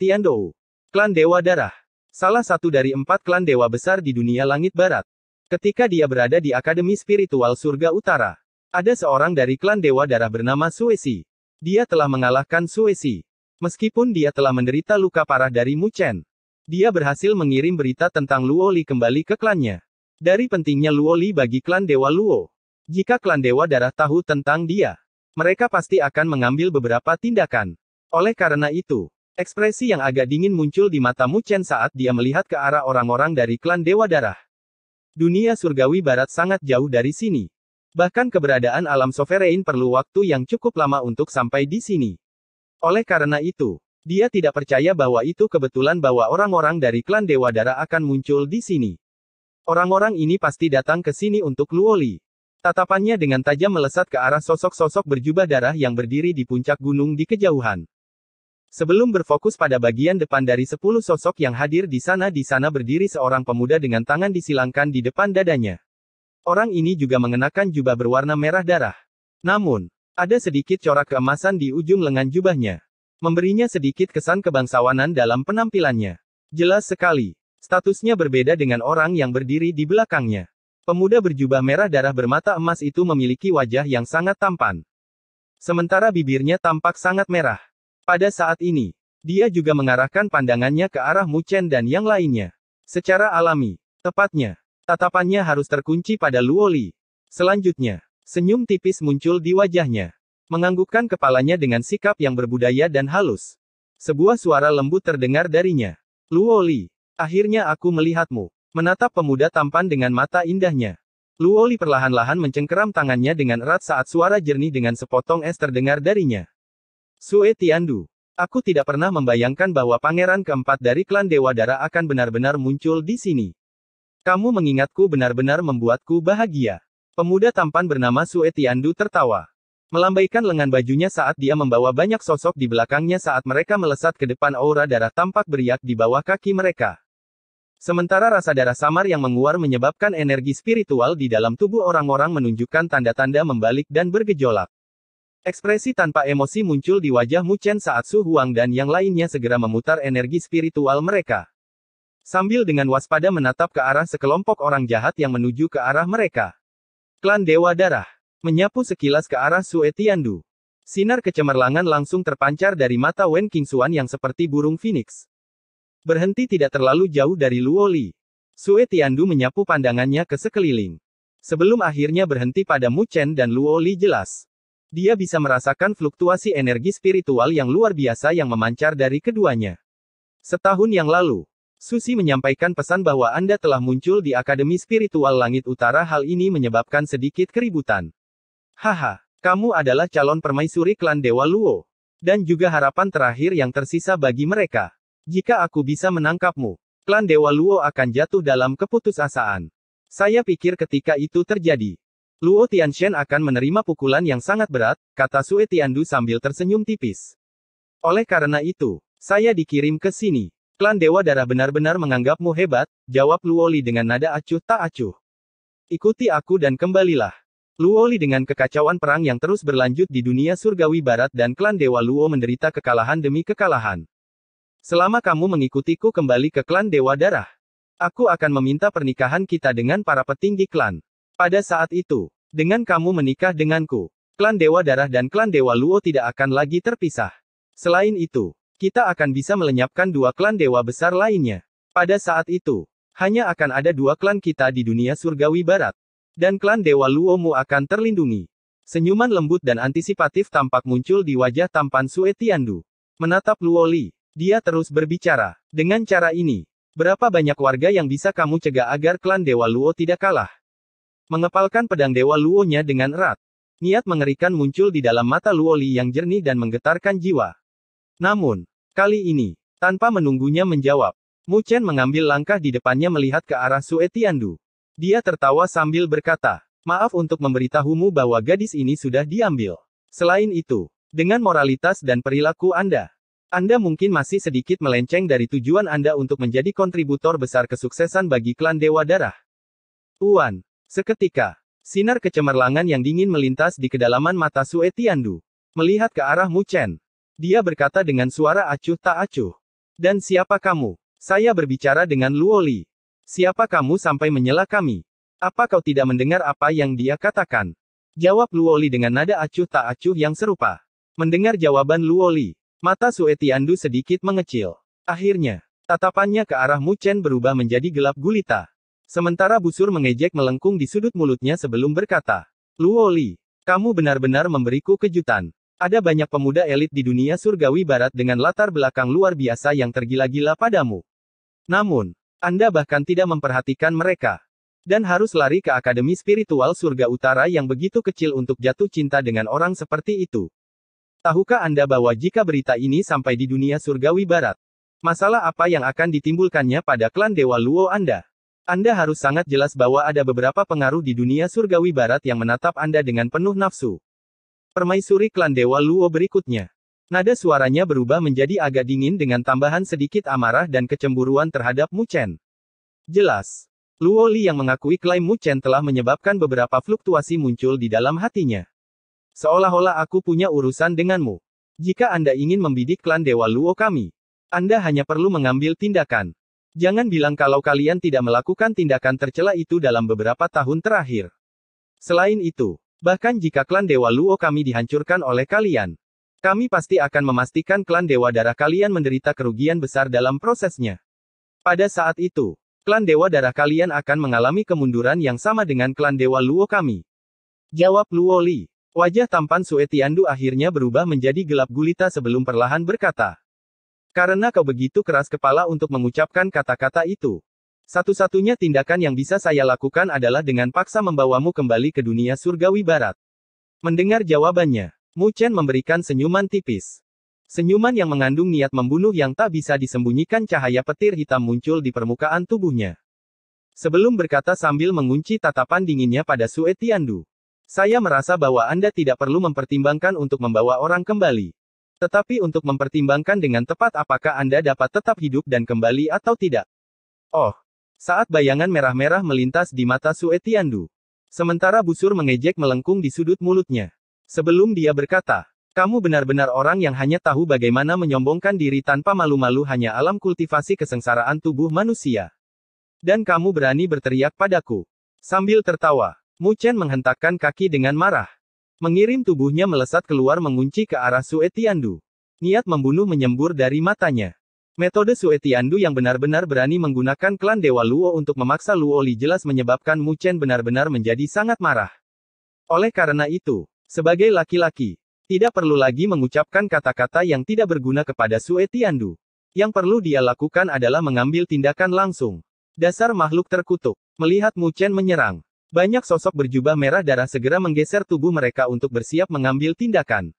Tiandou. Klan Dewa Darah. Salah satu dari empat klan dewa besar di dunia langit barat. Ketika dia berada di Akademi Spiritual Surga Utara, ada seorang dari klan Dewa Darah bernama Suesi. Dia telah mengalahkan Suesi. Meskipun dia telah menderita luka parah dari Mu Chen. dia berhasil mengirim berita tentang Luo Li kembali ke klannya. Dari pentingnya Luo Li bagi klan Dewa Luo. Jika klan Dewa Darah tahu tentang dia, mereka pasti akan mengambil beberapa tindakan. Oleh karena itu, Ekspresi yang agak dingin muncul di mata Muchen saat dia melihat ke arah orang-orang dari klan Dewa Darah. Dunia surgawi barat sangat jauh dari sini. Bahkan keberadaan alam sovereign perlu waktu yang cukup lama untuk sampai di sini. Oleh karena itu, dia tidak percaya bahwa itu kebetulan bahwa orang-orang dari klan Dewa Darah akan muncul di sini. Orang-orang ini pasti datang ke sini untuk Luoli. Tatapannya dengan tajam melesat ke arah sosok-sosok berjubah darah yang berdiri di puncak gunung di kejauhan. Sebelum berfokus pada bagian depan dari sepuluh sosok yang hadir di sana di sana berdiri seorang pemuda dengan tangan disilangkan di depan dadanya. Orang ini juga mengenakan jubah berwarna merah darah. Namun, ada sedikit corak keemasan di ujung lengan jubahnya. Memberinya sedikit kesan kebangsawanan dalam penampilannya. Jelas sekali, statusnya berbeda dengan orang yang berdiri di belakangnya. Pemuda berjubah merah darah bermata emas itu memiliki wajah yang sangat tampan. Sementara bibirnya tampak sangat merah. Pada saat ini, dia juga mengarahkan pandangannya ke arah Mu Chen dan yang lainnya. Secara alami, tepatnya, tatapannya harus terkunci pada Luo Li. Selanjutnya, senyum tipis muncul di wajahnya. Menganggukkan kepalanya dengan sikap yang berbudaya dan halus. Sebuah suara lembut terdengar darinya. Luo Li, akhirnya aku melihatmu. Menatap pemuda tampan dengan mata indahnya. Luo Li perlahan-lahan mencengkeram tangannya dengan erat saat suara jernih dengan sepotong es terdengar darinya. Sue Tiandu. Aku tidak pernah membayangkan bahwa pangeran keempat dari klan Dewa Dara akan benar-benar muncul di sini. Kamu mengingatku benar-benar membuatku bahagia. Pemuda tampan bernama Sue Tiandu tertawa. Melambaikan lengan bajunya saat dia membawa banyak sosok di belakangnya saat mereka melesat ke depan aura darah tampak beriak di bawah kaki mereka. Sementara rasa darah samar yang menguar menyebabkan energi spiritual di dalam tubuh orang-orang menunjukkan tanda-tanda membalik dan bergejolak. Ekspresi tanpa emosi muncul di wajah Mu Chen saat Su Huang dan yang lainnya segera memutar energi spiritual mereka. Sambil dengan waspada menatap ke arah sekelompok orang jahat yang menuju ke arah mereka. Klan Dewa Darah menyapu sekilas ke arah Su Etiandu. Sinar kecemerlangan langsung terpancar dari mata Wen Qingxuan yang seperti burung phoenix. Berhenti tidak terlalu jauh dari Luo Li. Su Etiandu menyapu pandangannya ke sekeliling. Sebelum akhirnya berhenti pada Mu Chen dan Luo Li jelas. Dia bisa merasakan fluktuasi energi spiritual yang luar biasa yang memancar dari keduanya. Setahun yang lalu, Susi menyampaikan pesan bahwa Anda telah muncul di Akademi Spiritual Langit Utara. Hal ini menyebabkan sedikit keributan. Haha, kamu adalah calon permaisuri klan Dewa Luo. Dan juga harapan terakhir yang tersisa bagi mereka. Jika aku bisa menangkapmu, klan Dewa Luo akan jatuh dalam keputusasaan. Saya pikir ketika itu terjadi, Luo Tianxian akan menerima pukulan yang sangat berat, kata Sue Tiandu sambil tersenyum tipis. Oleh karena itu, saya dikirim ke sini. Klan Dewa Darah benar-benar menganggapmu hebat, jawab Luo Li dengan nada acuh tak acuh. Ikuti aku dan kembalilah. Luo Li dengan kekacauan perang yang terus berlanjut di dunia surgawi barat dan klan Dewa Luo menderita kekalahan demi kekalahan. Selama kamu mengikutiku kembali ke klan Dewa Darah, aku akan meminta pernikahan kita dengan para petinggi klan. Pada saat itu, dengan kamu menikah denganku, klan Dewa Darah dan klan Dewa Luo tidak akan lagi terpisah. Selain itu, kita akan bisa melenyapkan dua klan dewa besar lainnya. Pada saat itu, hanya akan ada dua klan kita di dunia surgawi barat. Dan klan Dewa Luo mu akan terlindungi. Senyuman lembut dan antisipatif tampak muncul di wajah tampan Sue Tiandu. Menatap Luo Li, dia terus berbicara. Dengan cara ini, berapa banyak warga yang bisa kamu cegah agar klan Dewa Luo tidak kalah? Mengepalkan pedang Dewa Luonya dengan erat. Niat mengerikan muncul di dalam mata Luoli yang jernih dan menggetarkan jiwa. Namun, kali ini, tanpa menunggunya menjawab, Mu Chen mengambil langkah di depannya melihat ke arah Sue Tiandu. Dia tertawa sambil berkata, maaf untuk memberitahumu bahwa gadis ini sudah diambil. Selain itu, dengan moralitas dan perilaku Anda, Anda mungkin masih sedikit melenceng dari tujuan Anda untuk menjadi kontributor besar kesuksesan bagi klan Dewa Darah. Uan, Seketika, sinar kecemerlangan yang dingin melintas di kedalaman mata Sue Tiandu. Melihat ke arah Mu Chen, dia berkata dengan suara acuh tak acuh. Dan siapa kamu? Saya berbicara dengan Luo Li. Siapa kamu sampai menyela kami? Apa kau tidak mendengar apa yang dia katakan? Jawab Luo Li dengan nada acuh tak acuh yang serupa. Mendengar jawaban Luo Li, mata Sue Tiandu sedikit mengecil. Akhirnya, tatapannya ke arah Mu Chen berubah menjadi gelap gulita. Sementara busur mengejek melengkung di sudut mulutnya sebelum berkata, Luo Li, kamu benar-benar memberiku kejutan. Ada banyak pemuda elit di dunia surgawi barat dengan latar belakang luar biasa yang tergila-gila padamu. Namun, Anda bahkan tidak memperhatikan mereka. Dan harus lari ke Akademi Spiritual Surga Utara yang begitu kecil untuk jatuh cinta dengan orang seperti itu. Tahukah Anda bahwa jika berita ini sampai di dunia surgawi barat, masalah apa yang akan ditimbulkannya pada klan Dewa Luo Anda? Anda harus sangat jelas bahwa ada beberapa pengaruh di dunia surgawi barat yang menatap Anda dengan penuh nafsu. Permaisuri klan Dewa Luo berikutnya. Nada suaranya berubah menjadi agak dingin dengan tambahan sedikit amarah dan kecemburuan terhadap Mu Chen. Jelas. Luo Li yang mengakui klaim Mu Chen telah menyebabkan beberapa fluktuasi muncul di dalam hatinya. Seolah-olah aku punya urusan denganmu. Jika Anda ingin membidik klan Dewa Luo kami, Anda hanya perlu mengambil tindakan. Jangan bilang kalau kalian tidak melakukan tindakan tercela itu dalam beberapa tahun terakhir. Selain itu, bahkan jika klan Dewa Luo kami dihancurkan oleh kalian, kami pasti akan memastikan klan Dewa Darah kalian menderita kerugian besar dalam prosesnya. Pada saat itu, klan Dewa Darah kalian akan mengalami kemunduran yang sama dengan klan Dewa Luo kami. Jawab Luo Li. Wajah tampan Sue Tiandu akhirnya berubah menjadi gelap gulita sebelum perlahan berkata, karena kau begitu keras kepala untuk mengucapkan kata-kata itu. Satu-satunya tindakan yang bisa saya lakukan adalah dengan paksa membawamu kembali ke dunia surgawi barat. Mendengar jawabannya, Mu Chen memberikan senyuman tipis. Senyuman yang mengandung niat membunuh yang tak bisa disembunyikan cahaya petir hitam muncul di permukaan tubuhnya. Sebelum berkata sambil mengunci tatapan dinginnya pada Sue Tiandu. Saya merasa bahwa Anda tidak perlu mempertimbangkan untuk membawa orang kembali. Tetapi untuk mempertimbangkan dengan tepat apakah Anda dapat tetap hidup dan kembali atau tidak. Oh, saat bayangan merah-merah melintas di mata Suetiandu. Sementara busur mengejek melengkung di sudut mulutnya. Sebelum dia berkata, kamu benar-benar orang yang hanya tahu bagaimana menyombongkan diri tanpa malu-malu hanya alam kultivasi kesengsaraan tubuh manusia. Dan kamu berani berteriak padaku. Sambil tertawa, Mu Chen menghentakkan kaki dengan marah. Mengirim tubuhnya melesat keluar mengunci ke arah Suetiandu. Niat membunuh menyembur dari matanya. Metode Suetiandu yang benar-benar berani menggunakan klan Dewa Luo untuk memaksa Luo Li jelas menyebabkan Mu Chen benar-benar menjadi sangat marah. Oleh karena itu, sebagai laki-laki, tidak perlu lagi mengucapkan kata-kata yang tidak berguna kepada Suetiandu. Yang perlu dia lakukan adalah mengambil tindakan langsung. Dasar makhluk terkutuk, melihat Mu Chen menyerang, banyak sosok berjubah merah darah segera menggeser tubuh mereka untuk bersiap mengambil tindakan.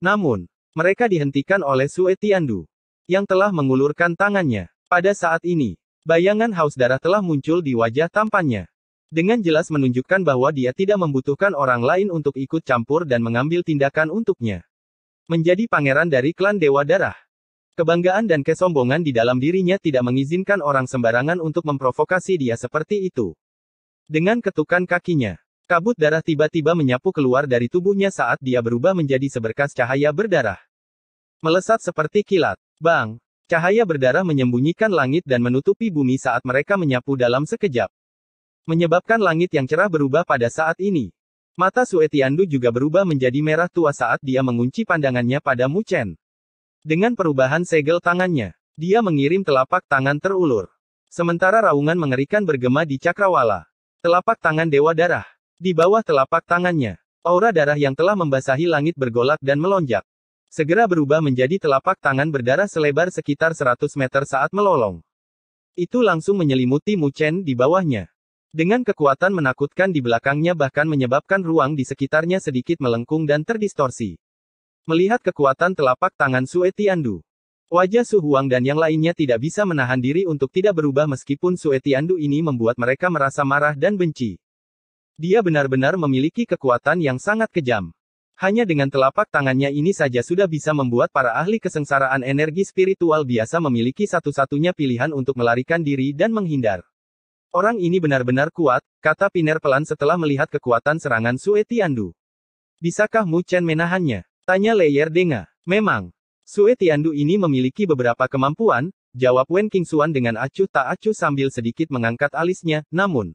Namun, mereka dihentikan oleh Sue Tiandu, yang telah mengulurkan tangannya. Pada saat ini, bayangan haus darah telah muncul di wajah tampannya. Dengan jelas menunjukkan bahwa dia tidak membutuhkan orang lain untuk ikut campur dan mengambil tindakan untuknya. Menjadi pangeran dari klan Dewa Darah. Kebanggaan dan kesombongan di dalam dirinya tidak mengizinkan orang sembarangan untuk memprovokasi dia seperti itu. Dengan ketukan kakinya, kabut darah tiba-tiba menyapu keluar dari tubuhnya saat dia berubah menjadi seberkas cahaya berdarah. Melesat seperti kilat. Bang! Cahaya berdarah menyembunyikan langit dan menutupi bumi saat mereka menyapu dalam sekejap. Menyebabkan langit yang cerah berubah pada saat ini. Mata Suetiandu juga berubah menjadi merah tua saat dia mengunci pandangannya pada Muchen. Dengan perubahan segel tangannya, dia mengirim telapak tangan terulur. Sementara raungan mengerikan bergema di cakrawala. Telapak tangan Dewa Darah. Di bawah telapak tangannya, aura darah yang telah membasahi langit bergolak dan melonjak. Segera berubah menjadi telapak tangan berdarah selebar sekitar 100 meter saat melolong. Itu langsung menyelimuti Mu Chen di bawahnya. Dengan kekuatan menakutkan di belakangnya bahkan menyebabkan ruang di sekitarnya sedikit melengkung dan terdistorsi. Melihat kekuatan telapak tangan Sue Tiandu, Wajah Su Huang dan yang lainnya tidak bisa menahan diri untuk tidak berubah meskipun Sue Etiandu ini membuat mereka merasa marah dan benci. Dia benar-benar memiliki kekuatan yang sangat kejam. Hanya dengan telapak tangannya ini saja sudah bisa membuat para ahli kesengsaraan energi spiritual biasa memiliki satu-satunya pilihan untuk melarikan diri dan menghindar. Orang ini benar-benar kuat, kata Piner pelan setelah melihat kekuatan serangan Sue Tiandu. Bisakah Mu Chen menahannya? Tanya Leyer Denga. Memang, Sue Tiandu ini memiliki beberapa kemampuan, jawab Wen King Qingxuan dengan acuh tak acuh sambil sedikit mengangkat alisnya, namun.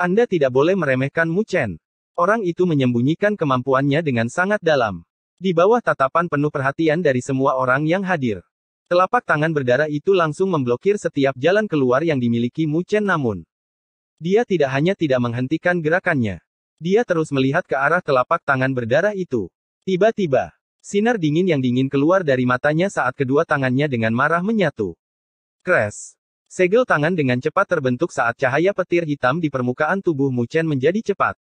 Anda tidak boleh meremehkan Mu Chen. Orang itu menyembunyikan kemampuannya dengan sangat dalam. Di bawah tatapan penuh perhatian dari semua orang yang hadir. Telapak tangan berdarah itu langsung memblokir setiap jalan keluar yang dimiliki Mu Chen namun. Dia tidak hanya tidak menghentikan gerakannya. Dia terus melihat ke arah telapak tangan berdarah itu. Tiba-tiba, Sinar dingin yang dingin keluar dari matanya saat kedua tangannya dengan marah menyatu. Crash. Segel tangan dengan cepat terbentuk saat cahaya petir hitam di permukaan tubuh Muchen menjadi cepat.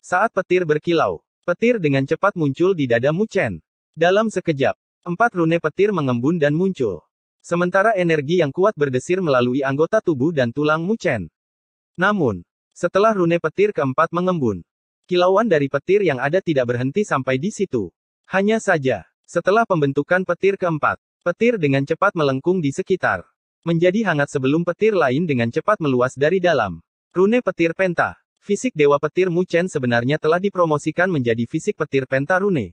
Saat petir berkilau, petir dengan cepat muncul di dada Muchen. Dalam sekejap, empat rune petir mengembun dan muncul. Sementara energi yang kuat berdesir melalui anggota tubuh dan tulang Muchen. Namun, setelah rune petir keempat mengembun, kilauan dari petir yang ada tidak berhenti sampai di situ. Hanya saja, setelah pembentukan petir keempat, petir dengan cepat melengkung di sekitar. Menjadi hangat sebelum petir lain dengan cepat meluas dari dalam. Rune petir penta. Fisik Dewa Petir Muchen sebenarnya telah dipromosikan menjadi fisik petir penta rune.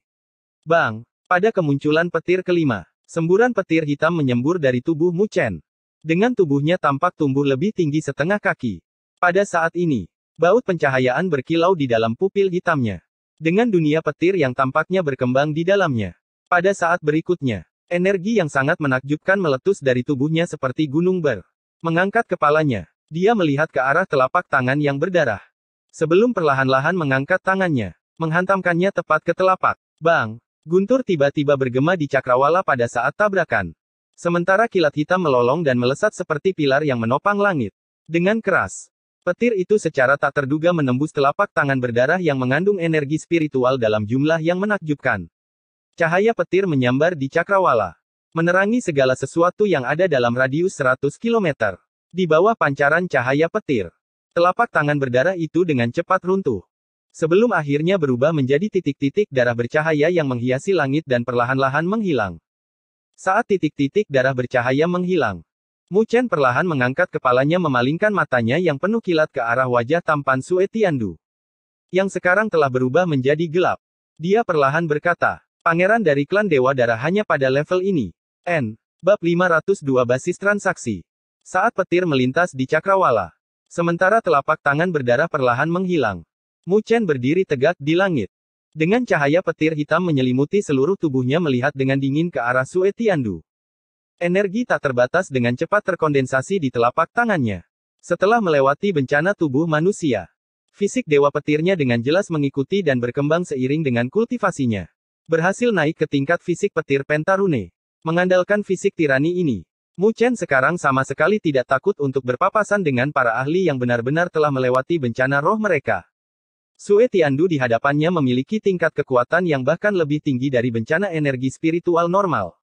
Bang, pada kemunculan petir kelima, semburan petir hitam menyembur dari tubuh Muchen. Dengan tubuhnya tampak tumbuh lebih tinggi setengah kaki. Pada saat ini, baut pencahayaan berkilau di dalam pupil hitamnya. Dengan dunia petir yang tampaknya berkembang di dalamnya. Pada saat berikutnya, energi yang sangat menakjubkan meletus dari tubuhnya seperti gunung ber. Mengangkat kepalanya, dia melihat ke arah telapak tangan yang berdarah. Sebelum perlahan-lahan mengangkat tangannya, menghantamkannya tepat ke telapak. Bang! Guntur tiba-tiba bergema di cakrawala pada saat tabrakan. Sementara kilat hitam melolong dan melesat seperti pilar yang menopang langit. Dengan keras, Petir itu secara tak terduga menembus telapak tangan berdarah yang mengandung energi spiritual dalam jumlah yang menakjubkan. Cahaya petir menyambar di cakrawala, menerangi segala sesuatu yang ada dalam radius 100 km. Di bawah pancaran cahaya petir, telapak tangan berdarah itu dengan cepat runtuh. Sebelum akhirnya berubah menjadi titik-titik darah bercahaya yang menghiasi langit dan perlahan-lahan menghilang. Saat titik-titik darah bercahaya menghilang, Mu Chen perlahan mengangkat kepalanya memalingkan matanya yang penuh kilat ke arah wajah tampan Sue Tiandu. Yang sekarang telah berubah menjadi gelap. Dia perlahan berkata, pangeran dari klan Dewa Darah hanya pada level ini. N. Bab 502 Basis Transaksi. Saat petir melintas di Cakrawala. Sementara telapak tangan berdarah perlahan menghilang. Mu Chen berdiri tegak di langit. Dengan cahaya petir hitam menyelimuti seluruh tubuhnya melihat dengan dingin ke arah Sue Tiandu. Energi tak terbatas dengan cepat terkondensasi di telapak tangannya. Setelah melewati bencana tubuh manusia, fisik dewa petirnya dengan jelas mengikuti dan berkembang seiring dengan kultivasinya. Berhasil naik ke tingkat fisik petir pentarune. Mengandalkan fisik tirani ini, Mu Chen sekarang sama sekali tidak takut untuk berpapasan dengan para ahli yang benar-benar telah melewati bencana roh mereka. Sue Tiandu di hadapannya memiliki tingkat kekuatan yang bahkan lebih tinggi dari bencana energi spiritual normal.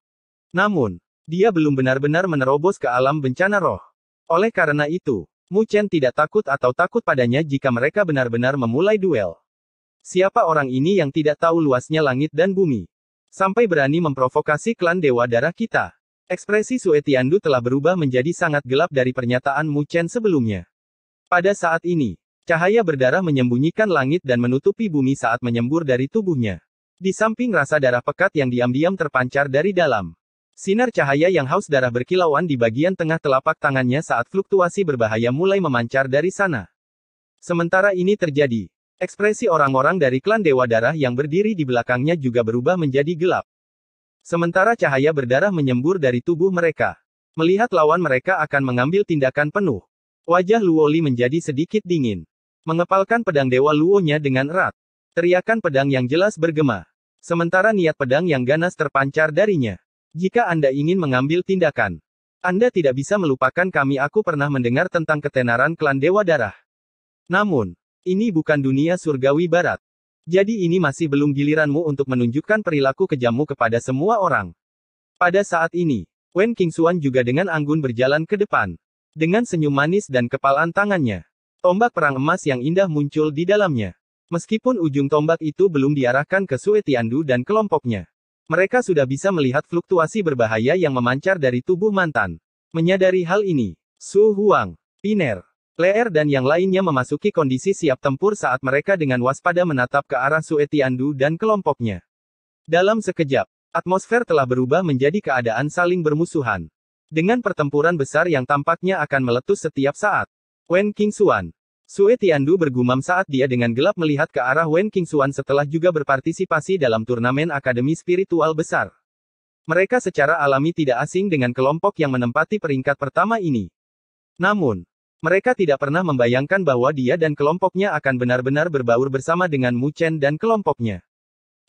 Namun, dia belum benar-benar menerobos ke alam bencana roh. Oleh karena itu, Mu Chen tidak takut atau takut padanya jika mereka benar-benar memulai duel. Siapa orang ini yang tidak tahu luasnya langit dan bumi? Sampai berani memprovokasi klan Dewa Darah kita. Ekspresi Sue Tiandu telah berubah menjadi sangat gelap dari pernyataan Mu Chen sebelumnya. Pada saat ini, cahaya berdarah menyembunyikan langit dan menutupi bumi saat menyembur dari tubuhnya. Di samping rasa darah pekat yang diam-diam terpancar dari dalam. Sinar cahaya yang haus darah berkilauan di bagian tengah telapak tangannya saat fluktuasi berbahaya mulai memancar dari sana. Sementara ini terjadi, ekspresi orang-orang dari klan Dewa Darah yang berdiri di belakangnya juga berubah menjadi gelap. Sementara cahaya berdarah menyembur dari tubuh mereka. Melihat lawan mereka akan mengambil tindakan penuh. Wajah Luoli menjadi sedikit dingin. Mengepalkan pedang Dewa Luonya dengan erat. Teriakan pedang yang jelas bergema. Sementara niat pedang yang ganas terpancar darinya. Jika Anda ingin mengambil tindakan, Anda tidak bisa melupakan kami. Aku pernah mendengar tentang ketenaran klan Dewa Darah. Namun, ini bukan dunia surgawi barat. Jadi ini masih belum giliranmu untuk menunjukkan perilaku kejammu kepada semua orang. Pada saat ini, Wen Kingsuan juga dengan anggun berjalan ke depan. Dengan senyum manis dan kepalan tangannya. Tombak perang emas yang indah muncul di dalamnya. Meskipun ujung tombak itu belum diarahkan ke Sue Tiandu dan kelompoknya. Mereka sudah bisa melihat fluktuasi berbahaya yang memancar dari tubuh mantan. Menyadari hal ini, Su Huang, Piner, Leer dan yang lainnya memasuki kondisi siap tempur saat mereka dengan waspada menatap ke arah Su Etiandu dan kelompoknya. Dalam sekejap, atmosfer telah berubah menjadi keadaan saling bermusuhan. Dengan pertempuran besar yang tampaknya akan meletus setiap saat. Wen Qingxuan, Sue Tiandu bergumam saat dia dengan gelap melihat ke arah Wen Qingxuan setelah juga berpartisipasi dalam turnamen Akademi Spiritual Besar. Mereka secara alami tidak asing dengan kelompok yang menempati peringkat pertama ini. Namun, mereka tidak pernah membayangkan bahwa dia dan kelompoknya akan benar-benar berbaur bersama dengan Mu Chen dan kelompoknya.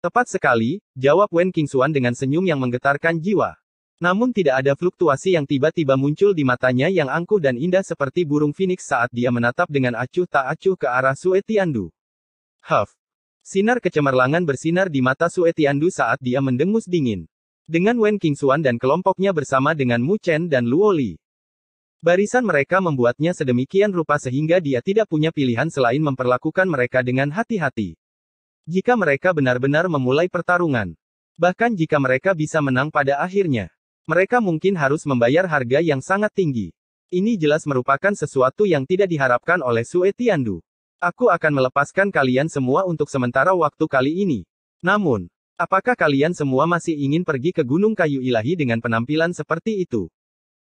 Tepat sekali, jawab Wen Qingxuan dengan senyum yang menggetarkan jiwa. Namun tidak ada fluktuasi yang tiba-tiba muncul di matanya yang angkuh dan indah seperti burung phoenix saat dia menatap dengan acuh tak acuh ke arah Suetiandu. Huff. Sinar kecemerlangan bersinar di mata Suetiandu saat dia mendengus dingin. Dengan Wen Qingxuan dan kelompoknya bersama dengan Mu Chen dan Luo Li. Barisan mereka membuatnya sedemikian rupa sehingga dia tidak punya pilihan selain memperlakukan mereka dengan hati-hati. Jika mereka benar-benar memulai pertarungan, bahkan jika mereka bisa menang pada akhirnya, mereka mungkin harus membayar harga yang sangat tinggi. Ini jelas merupakan sesuatu yang tidak diharapkan oleh Sue Tiandu. Aku akan melepaskan kalian semua untuk sementara waktu kali ini. Namun, apakah kalian semua masih ingin pergi ke Gunung Kayu Ilahi dengan penampilan seperti itu?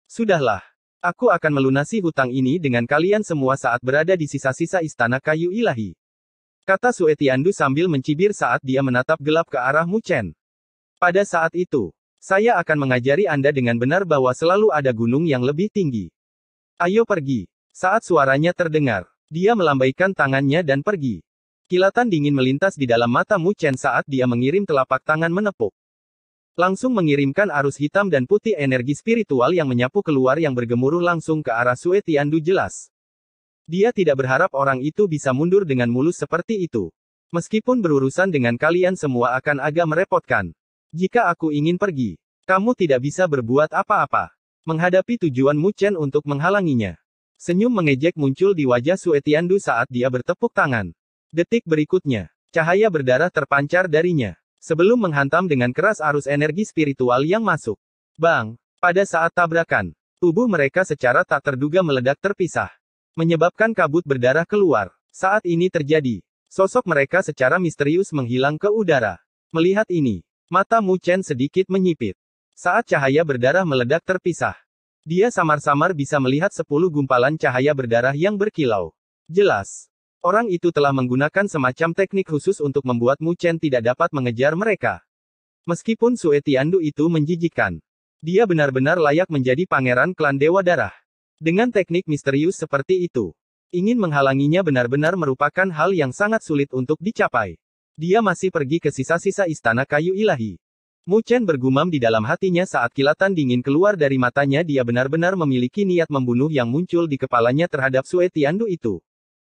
Sudahlah. Aku akan melunasi hutang ini dengan kalian semua saat berada di sisa-sisa Istana Kayu Ilahi. Kata Suetiandu sambil mencibir saat dia menatap gelap ke arah Mu Chen. Pada saat itu, saya akan mengajari Anda dengan benar bahwa selalu ada gunung yang lebih tinggi. Ayo pergi. Saat suaranya terdengar, dia melambaikan tangannya dan pergi. Kilatan dingin melintas di dalam mata Mu Chen saat dia mengirim telapak tangan menepuk. Langsung mengirimkan arus hitam dan putih energi spiritual yang menyapu keluar yang bergemuruh langsung ke arah Sue Tiandu jelas. Dia tidak berharap orang itu bisa mundur dengan mulus seperti itu. Meskipun berurusan dengan kalian semua akan agak merepotkan. Jika aku ingin pergi, kamu tidak bisa berbuat apa-apa. Menghadapi tujuan Mu Chen untuk menghalanginya. Senyum mengejek muncul di wajah Suetiandu saat dia bertepuk tangan. Detik berikutnya, cahaya berdarah terpancar darinya. Sebelum menghantam dengan keras arus energi spiritual yang masuk. Bang, pada saat tabrakan, tubuh mereka secara tak terduga meledak terpisah. Menyebabkan kabut berdarah keluar. Saat ini terjadi, sosok mereka secara misterius menghilang ke udara. Melihat ini, Mata Mu Chen sedikit menyipit. Saat cahaya berdarah meledak terpisah. Dia samar-samar bisa melihat sepuluh gumpalan cahaya berdarah yang berkilau. Jelas. Orang itu telah menggunakan semacam teknik khusus untuk membuat Mu Chen tidak dapat mengejar mereka. Meskipun Sue Tiandu itu menjijikkan. Dia benar-benar layak menjadi pangeran klan Dewa Darah. Dengan teknik misterius seperti itu, ingin menghalanginya benar-benar merupakan hal yang sangat sulit untuk dicapai. Dia masih pergi ke sisa-sisa istana kayu ilahi. Mu Chen bergumam di dalam hatinya saat kilatan dingin keluar dari matanya dia benar-benar memiliki niat membunuh yang muncul di kepalanya terhadap Sue Tiandu itu.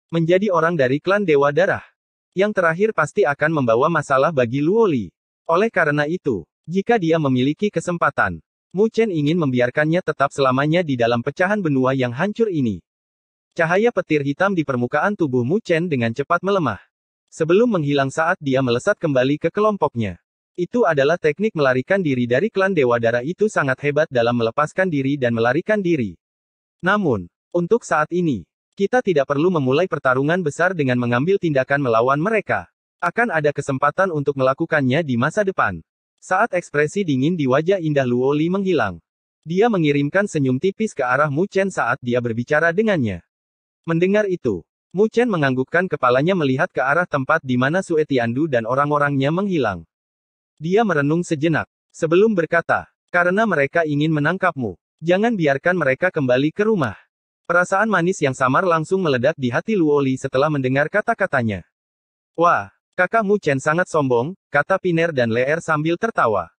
Menjadi orang dari klan Dewa Darah. Yang terakhir pasti akan membawa masalah bagi Luoli. Oleh karena itu, jika dia memiliki kesempatan, Mu Chen ingin membiarkannya tetap selamanya di dalam pecahan benua yang hancur ini. Cahaya petir hitam di permukaan tubuh Mu Chen dengan cepat melemah. Sebelum menghilang saat dia melesat kembali ke kelompoknya. Itu adalah teknik melarikan diri dari klan Dewa Darah itu sangat hebat dalam melepaskan diri dan melarikan diri. Namun, untuk saat ini, kita tidak perlu memulai pertarungan besar dengan mengambil tindakan melawan mereka. Akan ada kesempatan untuk melakukannya di masa depan. Saat ekspresi dingin di wajah indah Luoli menghilang. Dia mengirimkan senyum tipis ke arah Mu Chen saat dia berbicara dengannya. Mendengar itu, Mu Chen menganggukkan kepalanya melihat ke arah tempat di mana Sue Tiandu dan orang-orangnya menghilang. Dia merenung sejenak, sebelum berkata, karena mereka ingin menangkapmu. Jangan biarkan mereka kembali ke rumah. Perasaan manis yang samar langsung meledak di hati Luoli setelah mendengar kata-katanya. Wah, kakak Mu Chen sangat sombong, kata Piner dan Leer sambil tertawa.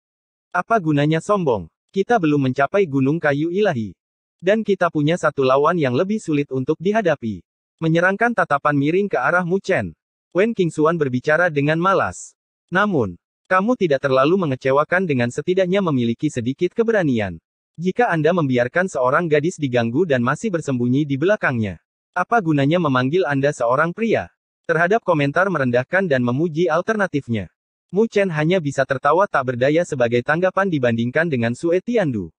Apa gunanya sombong? Kita belum mencapai gunung kayu ilahi. Dan kita punya satu lawan yang lebih sulit untuk dihadapi. Menyerangkan tatapan miring ke arah Mu Chen. Wen Qingxuan berbicara dengan malas. Namun, kamu tidak terlalu mengecewakan dengan setidaknya memiliki sedikit keberanian. Jika Anda membiarkan seorang gadis diganggu dan masih bersembunyi di belakangnya, apa gunanya memanggil Anda seorang pria? Terhadap komentar merendahkan dan memuji alternatifnya. Mu Chen hanya bisa tertawa tak berdaya sebagai tanggapan dibandingkan dengan Sue Tiandu.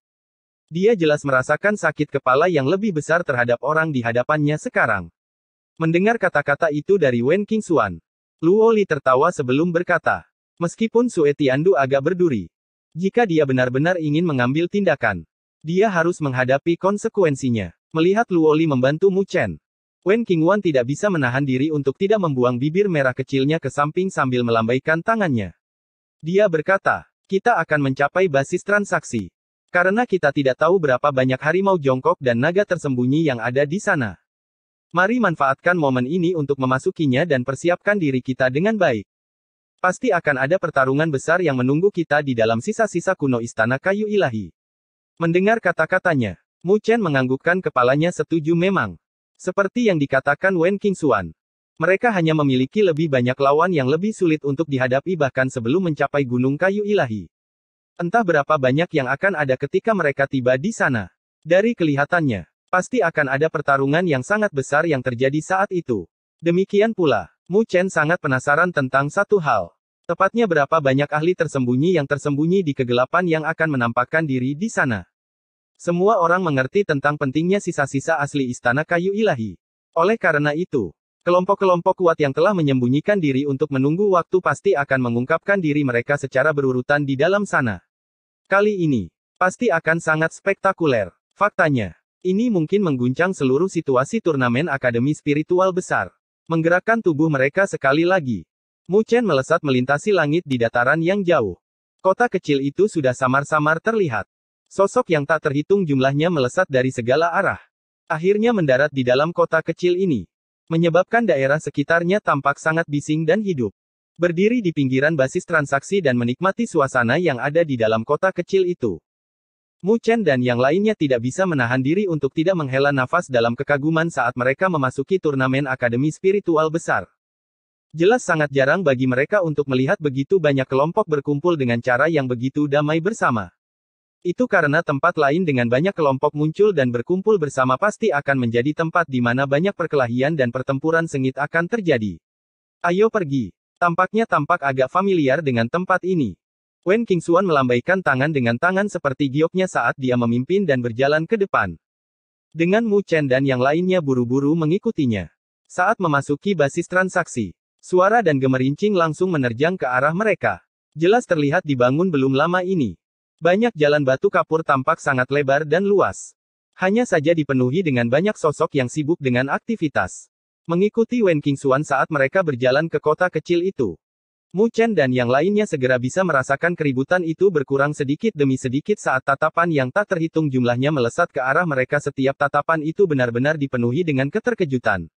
Dia jelas merasakan sakit kepala yang lebih besar terhadap orang di hadapannya sekarang. Mendengar kata-kata itu dari Wen Qingxuan, Luo Li tertawa sebelum berkata, meskipun Sue Tiandu agak berduri, jika dia benar-benar ingin mengambil tindakan, dia harus menghadapi konsekuensinya. Melihat Luo Li membantu Mu Chen, Wen Qingwan tidak bisa menahan diri untuk tidak membuang bibir merah kecilnya ke samping sambil melambaikan tangannya. Dia berkata, kita akan mencapai basis transaksi. Karena kita tidak tahu berapa banyak harimau jongkok dan naga tersembunyi yang ada di sana. Mari manfaatkan momen ini untuk memasukinya dan persiapkan diri kita dengan baik. Pasti akan ada pertarungan besar yang menunggu kita di dalam sisa-sisa kuno istana kayu ilahi. Mendengar kata-katanya, Mu Chen menganggukkan kepalanya setuju memang. Seperti yang dikatakan Wen Qingxuan. Mereka hanya memiliki lebih banyak lawan yang lebih sulit untuk dihadapi bahkan sebelum mencapai gunung kayu ilahi. Entah berapa banyak yang akan ada ketika mereka tiba di sana. Dari kelihatannya, Pasti akan ada pertarungan yang sangat besar yang terjadi saat itu. Demikian pula, Mu Chen sangat penasaran tentang satu hal. Tepatnya berapa banyak ahli tersembunyi yang tersembunyi di kegelapan yang akan menampakkan diri di sana. Semua orang mengerti tentang pentingnya sisa-sisa asli istana kayu ilahi. Oleh karena itu, Kelompok-kelompok kuat yang telah menyembunyikan diri untuk menunggu waktu pasti akan mengungkapkan diri mereka secara berurutan di dalam sana. Kali ini, pasti akan sangat spektakuler. Faktanya, ini mungkin mengguncang seluruh situasi turnamen akademi spiritual besar. Menggerakkan tubuh mereka sekali lagi. Mu Chen melesat melintasi langit di dataran yang jauh. Kota kecil itu sudah samar-samar terlihat. Sosok yang tak terhitung jumlahnya melesat dari segala arah. Akhirnya mendarat di dalam kota kecil ini. Menyebabkan daerah sekitarnya tampak sangat bising dan hidup. Berdiri di pinggiran basis transaksi dan menikmati suasana yang ada di dalam kota kecil itu. Mu Chen dan yang lainnya tidak bisa menahan diri untuk tidak menghela nafas dalam kekaguman saat mereka memasuki turnamen akademi spiritual besar. Jelas sangat jarang bagi mereka untuk melihat begitu banyak kelompok berkumpul dengan cara yang begitu damai bersama. Itu karena tempat lain dengan banyak kelompok muncul dan berkumpul bersama pasti akan menjadi tempat di mana banyak perkelahian dan pertempuran sengit akan terjadi. Ayo pergi. Tampaknya tampak agak familiar dengan tempat ini. Wen Kingsuan melambaikan tangan dengan tangan seperti gioknya saat dia memimpin dan berjalan ke depan. Dengan Mu Chen dan yang lainnya buru-buru mengikutinya. Saat memasuki basis transaksi, suara dan gemerincing langsung menerjang ke arah mereka. Jelas terlihat dibangun belum lama ini. Banyak jalan batu kapur tampak sangat lebar dan luas. Hanya saja dipenuhi dengan banyak sosok yang sibuk dengan aktivitas. Mengikuti Wen Kingsuan saat mereka berjalan ke kota kecil itu. Mu Chen dan yang lainnya segera bisa merasakan keributan itu berkurang sedikit demi sedikit saat tatapan yang tak terhitung jumlahnya melesat ke arah mereka setiap tatapan itu benar-benar dipenuhi dengan keterkejutan.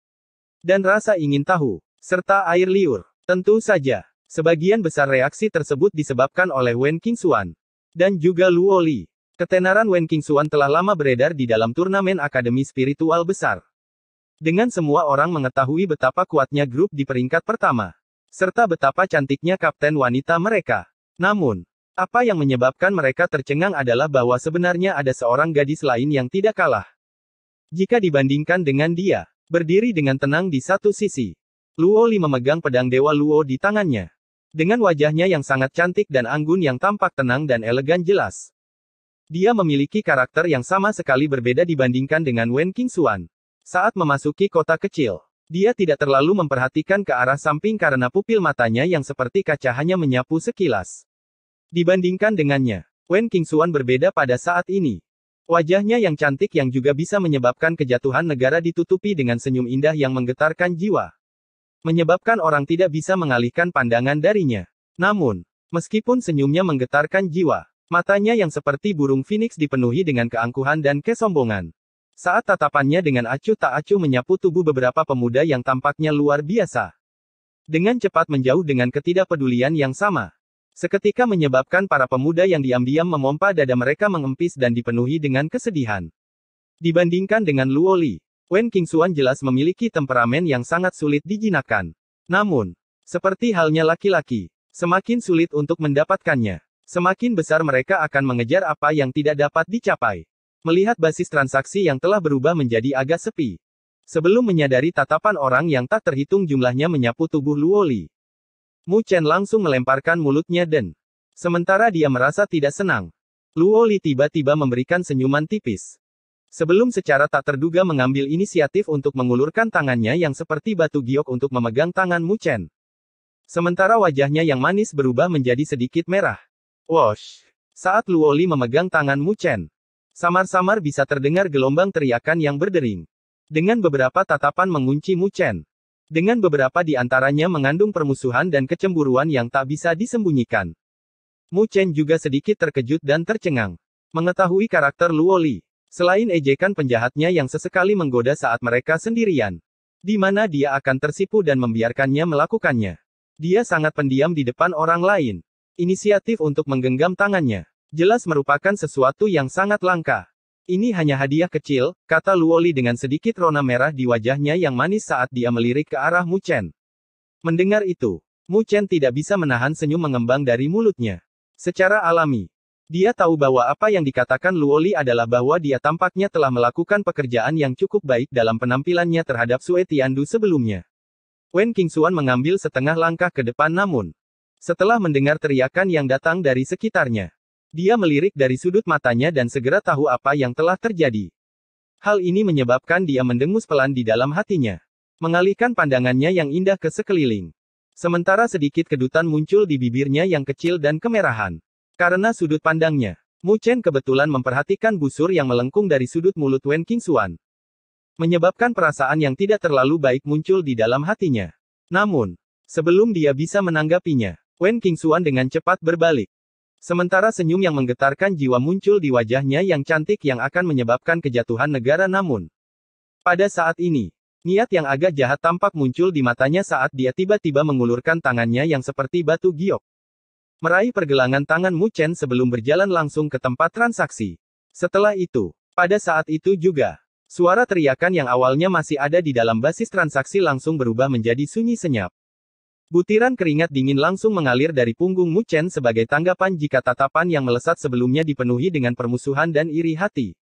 Dan rasa ingin tahu, serta air liur. Tentu saja, sebagian besar reaksi tersebut disebabkan oleh Wen Qingxuan dan juga Luo Li. Ketenaran Wen Qingxuan telah lama beredar di dalam turnamen akademi spiritual besar. Dengan semua orang mengetahui betapa kuatnya grup di peringkat pertama serta betapa cantiknya kapten wanita mereka. Namun, apa yang menyebabkan mereka tercengang adalah bahwa sebenarnya ada seorang gadis lain yang tidak kalah. Jika dibandingkan dengan dia, berdiri dengan tenang di satu sisi, Luo Li memegang pedang Dewa Luo di tangannya. Dengan wajahnya yang sangat cantik dan anggun yang tampak tenang dan elegan jelas. Dia memiliki karakter yang sama sekali berbeda dibandingkan dengan Wen Qingxuan. Saat memasuki kota kecil, dia tidak terlalu memperhatikan ke arah samping karena pupil matanya yang seperti kaca hanya menyapu sekilas. Dibandingkan dengannya, Wen Qingxuan berbeda pada saat ini. Wajahnya yang cantik yang juga bisa menyebabkan kejatuhan negara ditutupi dengan senyum indah yang menggetarkan jiwa. Menyebabkan orang tidak bisa mengalihkan pandangan darinya. Namun, meskipun senyumnya menggetarkan jiwa, matanya yang seperti burung phoenix dipenuhi dengan keangkuhan dan kesombongan. Saat tatapannya dengan acuh tak acuh menyapu tubuh beberapa pemuda yang tampaknya luar biasa. Dengan cepat menjauh dengan ketidakpedulian yang sama. Seketika menyebabkan para pemuda yang diam-diam memompa dada mereka mengempis dan dipenuhi dengan kesedihan. Dibandingkan dengan Luo Li, Wen Qingxuan jelas memiliki temperamen yang sangat sulit dijinakkan. Namun, seperti halnya laki-laki, semakin sulit untuk mendapatkannya. Semakin besar mereka akan mengejar apa yang tidak dapat dicapai. Melihat basis transaksi yang telah berubah menjadi agak sepi. Sebelum menyadari tatapan orang yang tak terhitung jumlahnya menyapu tubuh Luoli. Mu Chen langsung melemparkan mulutnya dan sementara dia merasa tidak senang. Luoli tiba-tiba memberikan senyuman tipis. Sebelum secara tak terduga mengambil inisiatif untuk mengulurkan tangannya yang seperti batu giok untuk memegang tangan Mu Chen. Sementara wajahnya yang manis berubah menjadi sedikit merah. Wash. Saat Luoli memegang tangan Mu Chen, Samar-samar bisa terdengar gelombang teriakan yang berdering. Dengan beberapa tatapan mengunci Mu Chen. Dengan beberapa di antaranya mengandung permusuhan dan kecemburuan yang tak bisa disembunyikan. Mu Chen juga sedikit terkejut dan tercengang. Mengetahui karakter Luo Li. Selain ejekan penjahatnya yang sesekali menggoda saat mereka sendirian. Di mana dia akan tersipu dan membiarkannya melakukannya. Dia sangat pendiam di depan orang lain. Inisiatif untuk menggenggam tangannya. Jelas merupakan sesuatu yang sangat langka. Ini hanya hadiah kecil, kata Luoli dengan sedikit rona merah di wajahnya yang manis saat dia melirik ke arah Mu Chen. Mendengar itu, Mu Chen tidak bisa menahan senyum mengembang dari mulutnya. Secara alami, dia tahu bahwa apa yang dikatakan Luoli adalah bahwa dia tampaknya telah melakukan pekerjaan yang cukup baik dalam penampilannya terhadap Sue Tiandu sebelumnya. Wen King Xuan mengambil setengah langkah ke depan namun, setelah mendengar teriakan yang datang dari sekitarnya, dia melirik dari sudut matanya dan segera tahu apa yang telah terjadi. Hal ini menyebabkan dia mendengus pelan di dalam hatinya. Mengalihkan pandangannya yang indah ke sekeliling. Sementara sedikit kedutan muncul di bibirnya yang kecil dan kemerahan. Karena sudut pandangnya, Mu Chen kebetulan memperhatikan busur yang melengkung dari sudut mulut Wen Qingxuan. Menyebabkan perasaan yang tidak terlalu baik muncul di dalam hatinya. Namun, sebelum dia bisa menanggapinya, Wen Qingxuan dengan cepat berbalik. Sementara senyum yang menggetarkan jiwa muncul di wajahnya yang cantik yang akan menyebabkan kejatuhan negara namun. Pada saat ini, niat yang agak jahat tampak muncul di matanya saat dia tiba-tiba mengulurkan tangannya yang seperti batu giok. Meraih pergelangan tangan Mu Chen sebelum berjalan langsung ke tempat transaksi. Setelah itu, pada saat itu juga, suara teriakan yang awalnya masih ada di dalam basis transaksi langsung berubah menjadi sunyi senyap. Butiran keringat dingin langsung mengalir dari punggung Mu Chen sebagai tanggapan jika tatapan yang melesat sebelumnya dipenuhi dengan permusuhan dan iri hati.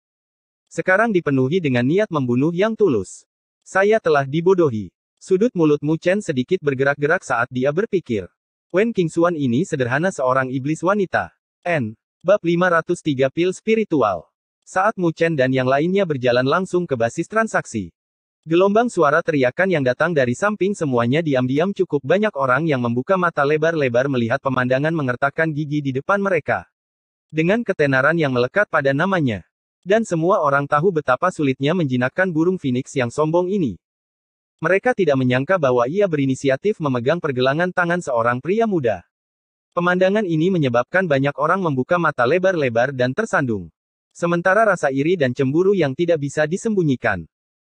Sekarang dipenuhi dengan niat membunuh yang tulus. Saya telah dibodohi. Sudut mulut Mu Chen sedikit bergerak-gerak saat dia berpikir. Wen Kingsuan ini sederhana seorang iblis wanita. N. Bab 503 Pil Spiritual. Saat Mu Chen dan yang lainnya berjalan langsung ke basis transaksi, Gelombang suara teriakan yang datang dari samping semuanya diam-diam cukup banyak orang yang membuka mata lebar-lebar melihat pemandangan mengertakkan gigi di depan mereka. Dengan ketenaran yang melekat pada namanya. Dan semua orang tahu betapa sulitnya menjinakkan burung phoenix yang sombong ini. Mereka tidak menyangka bahwa ia berinisiatif memegang pergelangan tangan seorang pria muda. Pemandangan ini menyebabkan banyak orang membuka mata lebar-lebar dan tersandung. Sementara rasa iri dan cemburu yang tidak bisa disembunyikan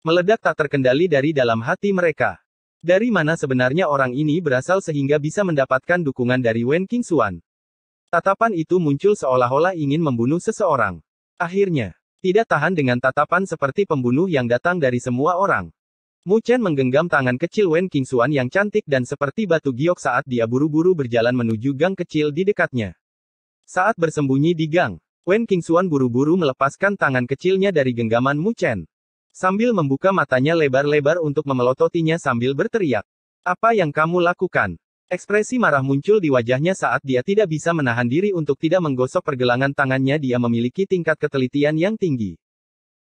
meledak tak terkendali dari dalam hati mereka. Dari mana sebenarnya orang ini berasal sehingga bisa mendapatkan dukungan dari Wen Qingxuan? Tatapan itu muncul seolah-olah ingin membunuh seseorang. Akhirnya, tidak tahan dengan tatapan seperti pembunuh yang datang dari semua orang. Mu Chen menggenggam tangan kecil Wen Qingxuan yang cantik dan seperti batu giok saat dia buru-buru berjalan menuju gang kecil di dekatnya. Saat bersembunyi di gang, Wen Qingxuan buru-buru melepaskan tangan kecilnya dari genggaman Mu Chen. Sambil membuka matanya lebar-lebar untuk memelototinya sambil berteriak. Apa yang kamu lakukan? Ekspresi marah muncul di wajahnya saat dia tidak bisa menahan diri untuk tidak menggosok pergelangan tangannya dia memiliki tingkat ketelitian yang tinggi.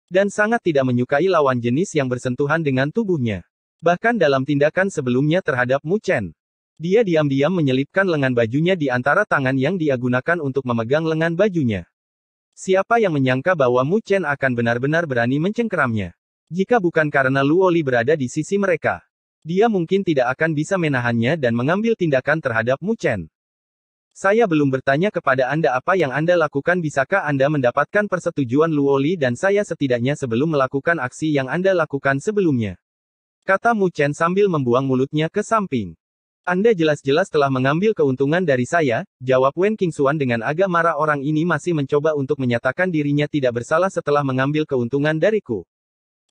Dan sangat tidak menyukai lawan jenis yang bersentuhan dengan tubuhnya. Bahkan dalam tindakan sebelumnya terhadap Mu Chen. Dia diam-diam menyelipkan lengan bajunya di antara tangan yang dia gunakan untuk memegang lengan bajunya. Siapa yang menyangka bahwa Mu Chen akan benar-benar berani mencengkeramnya? Jika bukan karena Luoli berada di sisi mereka, dia mungkin tidak akan bisa menahannya dan mengambil tindakan terhadap Mu Chen. Saya belum bertanya kepada Anda apa yang Anda lakukan bisakah Anda mendapatkan persetujuan Luoli dan saya setidaknya sebelum melakukan aksi yang Anda lakukan sebelumnya. Kata Mu Chen sambil membuang mulutnya ke samping. Anda jelas-jelas telah mengambil keuntungan dari saya, jawab Wen King Qingxuan dengan agak marah orang ini masih mencoba untuk menyatakan dirinya tidak bersalah setelah mengambil keuntungan dariku.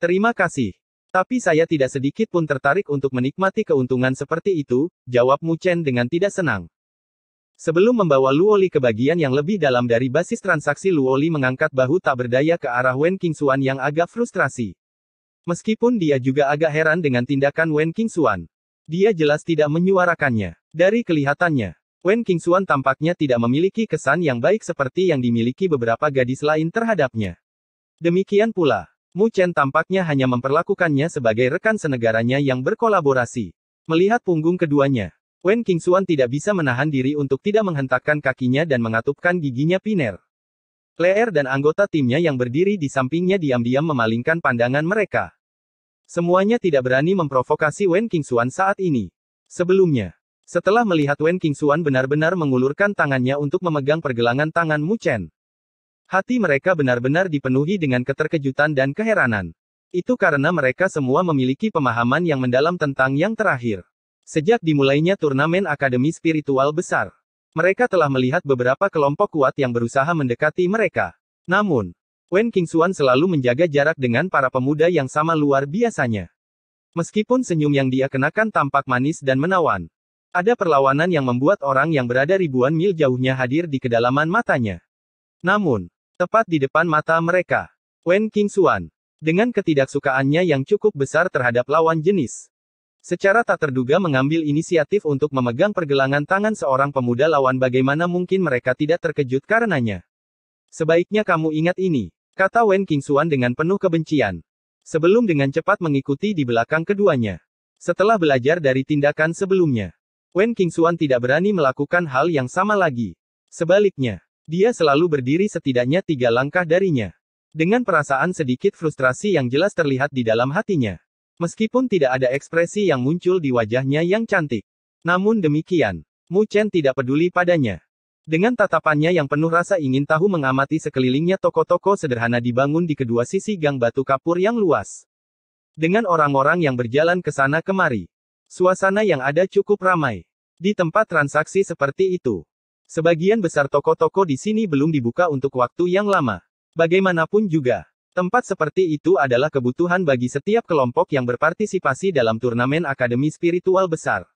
Terima kasih. Tapi saya tidak sedikit pun tertarik untuk menikmati keuntungan seperti itu, jawab Mu Chen dengan tidak senang. Sebelum membawa Luoli ke bagian yang lebih dalam dari basis transaksi Luoli mengangkat bahu tak berdaya ke arah Wen Qingxuan yang agak frustrasi. Meskipun dia juga agak heran dengan tindakan Wen Qingxuan. Dia jelas tidak menyuarakannya. Dari kelihatannya, Wen Qingxuan tampaknya tidak memiliki kesan yang baik seperti yang dimiliki beberapa gadis lain terhadapnya. Demikian pula, Mu Chen tampaknya hanya memperlakukannya sebagai rekan senegaranya yang berkolaborasi. Melihat punggung keduanya, Wen Qingxuan tidak bisa menahan diri untuk tidak menghentakkan kakinya dan mengatupkan giginya Piner. Leer dan anggota timnya yang berdiri di sampingnya diam-diam memalingkan pandangan mereka. Semuanya tidak berani memprovokasi Wen Qingxuan saat ini. Sebelumnya, setelah melihat Wen Qingxuan benar-benar mengulurkan tangannya untuk memegang pergelangan tangan Mu Chen, Hati mereka benar-benar dipenuhi dengan keterkejutan dan keheranan. Itu karena mereka semua memiliki pemahaman yang mendalam tentang yang terakhir. Sejak dimulainya turnamen Akademi Spiritual Besar, mereka telah melihat beberapa kelompok kuat yang berusaha mendekati mereka. Namun, Wen Kingsuan selalu menjaga jarak dengan para pemuda yang sama luar biasanya. Meskipun senyum yang dia kenakan tampak manis dan menawan, ada perlawanan yang membuat orang yang berada ribuan mil jauhnya hadir di kedalaman matanya. Namun, Tepat di depan mata mereka. Wen Qingxuan. Dengan ketidaksukaannya yang cukup besar terhadap lawan jenis. Secara tak terduga mengambil inisiatif untuk memegang pergelangan tangan seorang pemuda lawan bagaimana mungkin mereka tidak terkejut karenanya. Sebaiknya kamu ingat ini, kata Wen Qingxuan dengan penuh kebencian. Sebelum dengan cepat mengikuti di belakang keduanya. Setelah belajar dari tindakan sebelumnya, Wen Qingxuan tidak berani melakukan hal yang sama lagi. Sebaliknya, dia selalu berdiri setidaknya tiga langkah darinya. Dengan perasaan sedikit frustrasi yang jelas terlihat di dalam hatinya. Meskipun tidak ada ekspresi yang muncul di wajahnya yang cantik. Namun demikian, Mu Chen tidak peduli padanya. Dengan tatapannya yang penuh rasa ingin tahu mengamati sekelilingnya toko-toko sederhana dibangun di kedua sisi gang batu kapur yang luas. Dengan orang-orang yang berjalan ke sana kemari. Suasana yang ada cukup ramai. Di tempat transaksi seperti itu, Sebagian besar toko-toko di sini belum dibuka untuk waktu yang lama. Bagaimanapun juga, tempat seperti itu adalah kebutuhan bagi setiap kelompok yang berpartisipasi dalam turnamen akademi spiritual besar.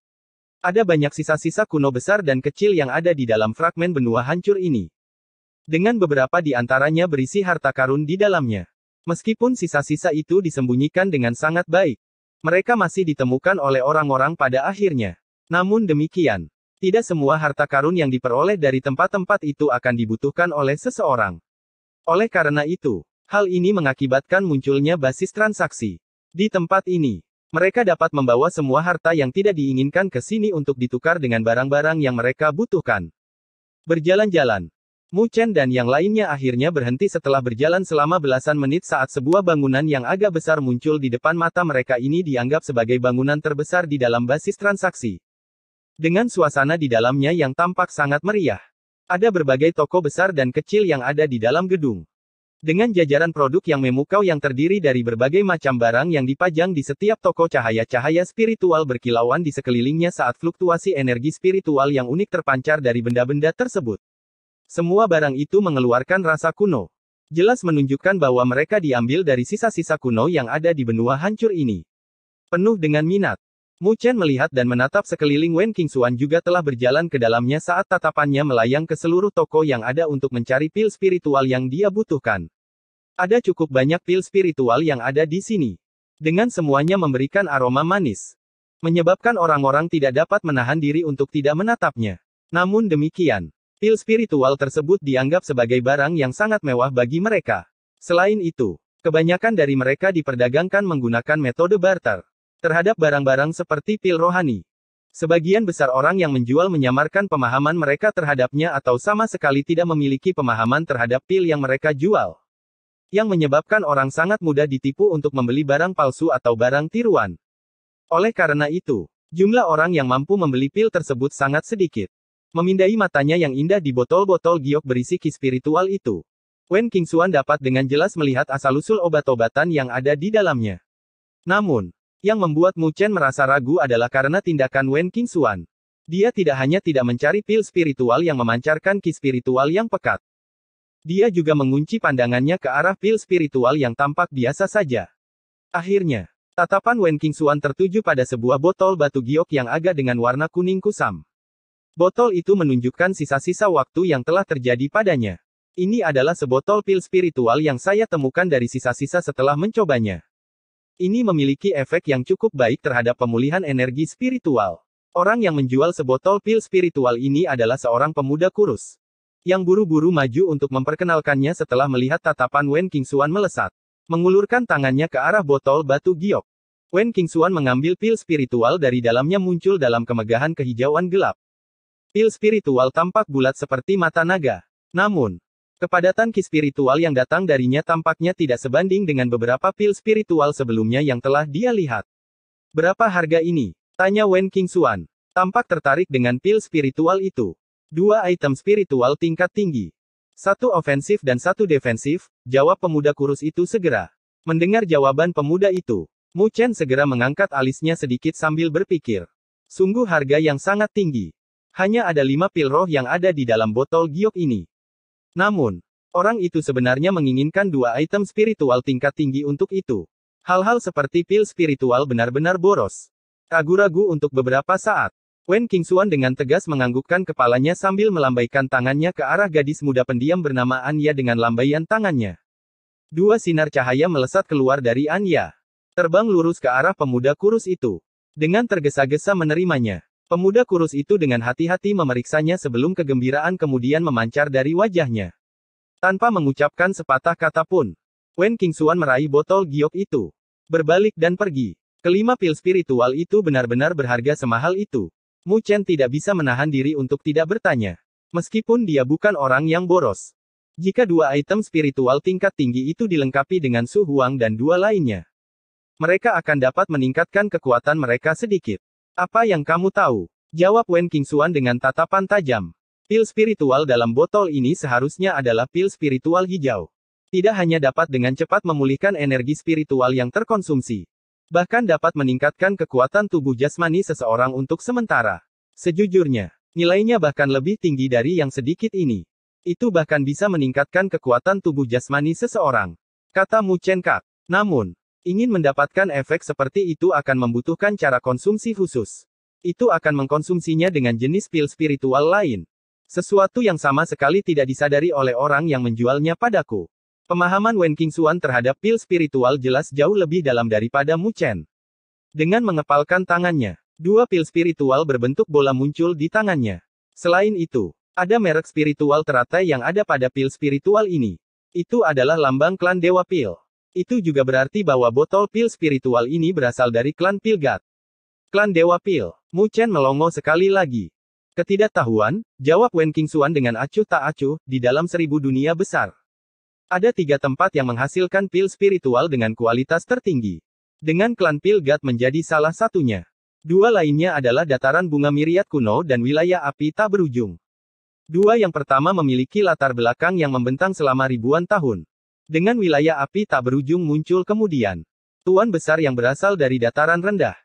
Ada banyak sisa-sisa kuno besar dan kecil yang ada di dalam fragmen benua hancur ini. Dengan beberapa di antaranya berisi harta karun di dalamnya. Meskipun sisa-sisa itu disembunyikan dengan sangat baik, mereka masih ditemukan oleh orang-orang pada akhirnya. Namun demikian, tidak semua harta karun yang diperoleh dari tempat-tempat itu akan dibutuhkan oleh seseorang. Oleh karena itu, hal ini mengakibatkan munculnya basis transaksi. Di tempat ini, mereka dapat membawa semua harta yang tidak diinginkan ke sini untuk ditukar dengan barang-barang yang mereka butuhkan. Berjalan-jalan, Mu Chen dan yang lainnya akhirnya berhenti setelah berjalan selama belasan menit saat sebuah bangunan yang agak besar muncul di depan mata mereka ini dianggap sebagai bangunan terbesar di dalam basis transaksi. Dengan suasana di dalamnya yang tampak sangat meriah. Ada berbagai toko besar dan kecil yang ada di dalam gedung. Dengan jajaran produk yang memukau yang terdiri dari berbagai macam barang yang dipajang di setiap toko cahaya-cahaya spiritual berkilauan di sekelilingnya saat fluktuasi energi spiritual yang unik terpancar dari benda-benda tersebut. Semua barang itu mengeluarkan rasa kuno. Jelas menunjukkan bahwa mereka diambil dari sisa-sisa kuno yang ada di benua hancur ini. Penuh dengan minat, Mu Chen melihat dan menatap sekeliling Wen Qingxuan juga telah berjalan ke dalamnya saat tatapannya melayang ke seluruh toko yang ada untuk mencari pil spiritual yang dia butuhkan. Ada cukup banyak pil spiritual yang ada di sini. Dengan semuanya memberikan aroma manis. Menyebabkan orang-orang tidak dapat menahan diri untuk tidak menatapnya. Namun demikian, pil spiritual tersebut dianggap sebagai barang yang sangat mewah bagi mereka. Selain itu, kebanyakan dari mereka diperdagangkan menggunakan metode barter terhadap barang-barang seperti pil rohani. Sebagian besar orang yang menjual menyamarkan pemahaman mereka terhadapnya atau sama sekali tidak memiliki pemahaman terhadap pil yang mereka jual. Yang menyebabkan orang sangat mudah ditipu untuk membeli barang palsu atau barang tiruan. Oleh karena itu, jumlah orang yang mampu membeli pil tersebut sangat sedikit. Memindai matanya yang indah di botol-botol giok berisi ki spiritual itu. Wen Kingsuan dapat dengan jelas melihat asal-usul obat-obatan yang ada di dalamnya. Namun, yang membuat Mu Chen merasa ragu adalah karena tindakan Wen Xuan. Dia tidak hanya tidak mencari pil spiritual yang memancarkan ki spiritual yang pekat. Dia juga mengunci pandangannya ke arah pil spiritual yang tampak biasa saja. Akhirnya, tatapan Wen Xuan tertuju pada sebuah botol batu giok yang agak dengan warna kuning kusam. Botol itu menunjukkan sisa-sisa waktu yang telah terjadi padanya. Ini adalah sebotol pil spiritual yang saya temukan dari sisa-sisa setelah mencobanya. Ini memiliki efek yang cukup baik terhadap pemulihan energi spiritual. Orang yang menjual sebotol pil spiritual ini adalah seorang pemuda kurus. Yang buru-buru maju untuk memperkenalkannya setelah melihat tatapan Wen Kingsuan melesat. Mengulurkan tangannya ke arah botol batu giok. Wen Kingsuan mengambil pil spiritual dari dalamnya muncul dalam kemegahan kehijauan gelap. Pil spiritual tampak bulat seperti mata naga. Namun, Kepadatan ki spiritual yang datang darinya tampaknya tidak sebanding dengan beberapa pil spiritual sebelumnya yang telah dia lihat. Berapa harga ini? Tanya Wen King Suan. Tampak tertarik dengan pil spiritual itu. Dua item spiritual tingkat tinggi. Satu ofensif dan satu defensif, jawab pemuda kurus itu segera. Mendengar jawaban pemuda itu, Mu Chen segera mengangkat alisnya sedikit sambil berpikir. Sungguh harga yang sangat tinggi. Hanya ada lima pil roh yang ada di dalam botol giok ini. Namun, orang itu sebenarnya menginginkan dua item spiritual tingkat tinggi untuk itu. Hal-hal seperti pil spiritual benar-benar boros. Ragu-ragu untuk beberapa saat. Wen Kingsuan dengan tegas menganggukkan kepalanya sambil melambaikan tangannya ke arah gadis muda pendiam bernama Anya dengan lambaian tangannya. Dua sinar cahaya melesat keluar dari Anya. Terbang lurus ke arah pemuda kurus itu. Dengan tergesa-gesa menerimanya. Pemuda kurus itu dengan hati-hati memeriksanya sebelum kegembiraan kemudian memancar dari wajahnya. Tanpa mengucapkan sepatah kata pun, Wen Kingsuan meraih botol giok itu. Berbalik dan pergi. Kelima pil spiritual itu benar-benar berharga semahal itu. Mu Chen tidak bisa menahan diri untuk tidak bertanya. Meskipun dia bukan orang yang boros. Jika dua item spiritual tingkat tinggi itu dilengkapi dengan Su Huang dan dua lainnya, mereka akan dapat meningkatkan kekuatan mereka sedikit. Apa yang kamu tahu? Jawab Wen Qingxuan dengan tatapan tajam. Pil spiritual dalam botol ini seharusnya adalah pil spiritual hijau. Tidak hanya dapat dengan cepat memulihkan energi spiritual yang terkonsumsi, bahkan dapat meningkatkan kekuatan tubuh jasmani seseorang untuk sementara. Sejujurnya, nilainya bahkan lebih tinggi dari yang sedikit ini. Itu bahkan bisa meningkatkan kekuatan tubuh jasmani seseorang. Kata Mu Chen Kak. Namun, Ingin mendapatkan efek seperti itu akan membutuhkan cara konsumsi khusus. Itu akan mengkonsumsinya dengan jenis pil spiritual lain. Sesuatu yang sama sekali tidak disadari oleh orang yang menjualnya padaku. Pemahaman Wen King Suan terhadap pil spiritual jelas jauh lebih dalam daripada Mu Chen. Dengan mengepalkan tangannya, dua pil spiritual berbentuk bola muncul di tangannya. Selain itu, ada merek spiritual teratai yang ada pada pil spiritual ini. Itu adalah lambang klan Dewa Pil. Itu juga berarti bahwa botol pil spiritual ini berasal dari klan Pilgat. Klan Dewa Pil. Mu Chen melongo sekali lagi. Ketidaktahuan, jawab Wen Kingsuan dengan acuh tak acuh, di dalam seribu dunia besar. Ada tiga tempat yang menghasilkan pil spiritual dengan kualitas tertinggi. Dengan klan Pilgat menjadi salah satunya. Dua lainnya adalah dataran bunga miriat kuno dan wilayah api tak berujung. Dua yang pertama memiliki latar belakang yang membentang selama ribuan tahun. Dengan wilayah api tak berujung muncul kemudian. Tuan besar yang berasal dari dataran rendah.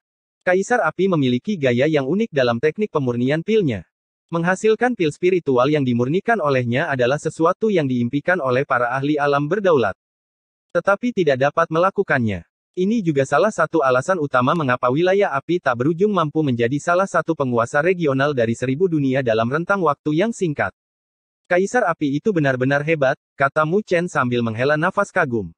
Kaisar api memiliki gaya yang unik dalam teknik pemurnian pilnya. Menghasilkan pil spiritual yang dimurnikan olehnya adalah sesuatu yang diimpikan oleh para ahli alam berdaulat. Tetapi tidak dapat melakukannya. Ini juga salah satu alasan utama mengapa wilayah api tak berujung mampu menjadi salah satu penguasa regional dari seribu dunia dalam rentang waktu yang singkat. Kaisar api itu benar-benar hebat, kata Mu Chen sambil menghela nafas kagum.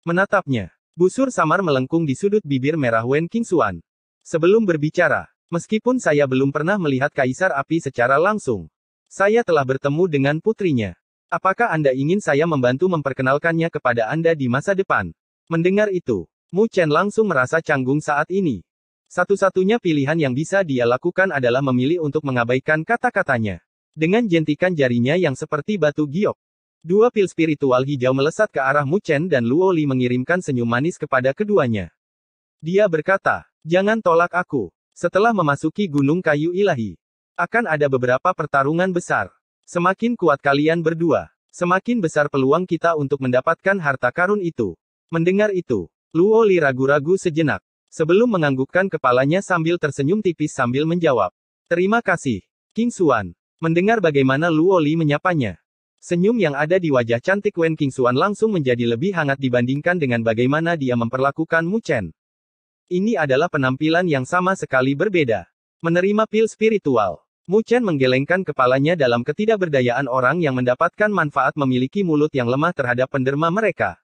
Menatapnya, busur samar melengkung di sudut bibir merah Wen Qingxuan. Sebelum berbicara, meskipun saya belum pernah melihat kaisar api secara langsung, saya telah bertemu dengan putrinya. Apakah Anda ingin saya membantu memperkenalkannya kepada Anda di masa depan? Mendengar itu, Mu Chen langsung merasa canggung saat ini. Satu-satunya pilihan yang bisa dia lakukan adalah memilih untuk mengabaikan kata-katanya. Dengan jentikan jarinya yang seperti batu giok. Dua pil spiritual hijau melesat ke arah Muchen dan Luo Li mengirimkan senyum manis kepada keduanya. Dia berkata, jangan tolak aku. Setelah memasuki gunung kayu ilahi, akan ada beberapa pertarungan besar. Semakin kuat kalian berdua, semakin besar peluang kita untuk mendapatkan harta karun itu. Mendengar itu, Luo Li ragu-ragu sejenak, sebelum menganggukkan kepalanya sambil tersenyum tipis sambil menjawab. Terima kasih, King Suan. Mendengar bagaimana Luo Li menyapanya, senyum yang ada di wajah cantik Wen Qingxuan langsung menjadi lebih hangat dibandingkan dengan bagaimana dia memperlakukan Mu Chen. Ini adalah penampilan yang sama sekali berbeda. Menerima pil spiritual, Mu Chen menggelengkan kepalanya dalam ketidakberdayaan orang yang mendapatkan manfaat memiliki mulut yang lemah terhadap penderma mereka.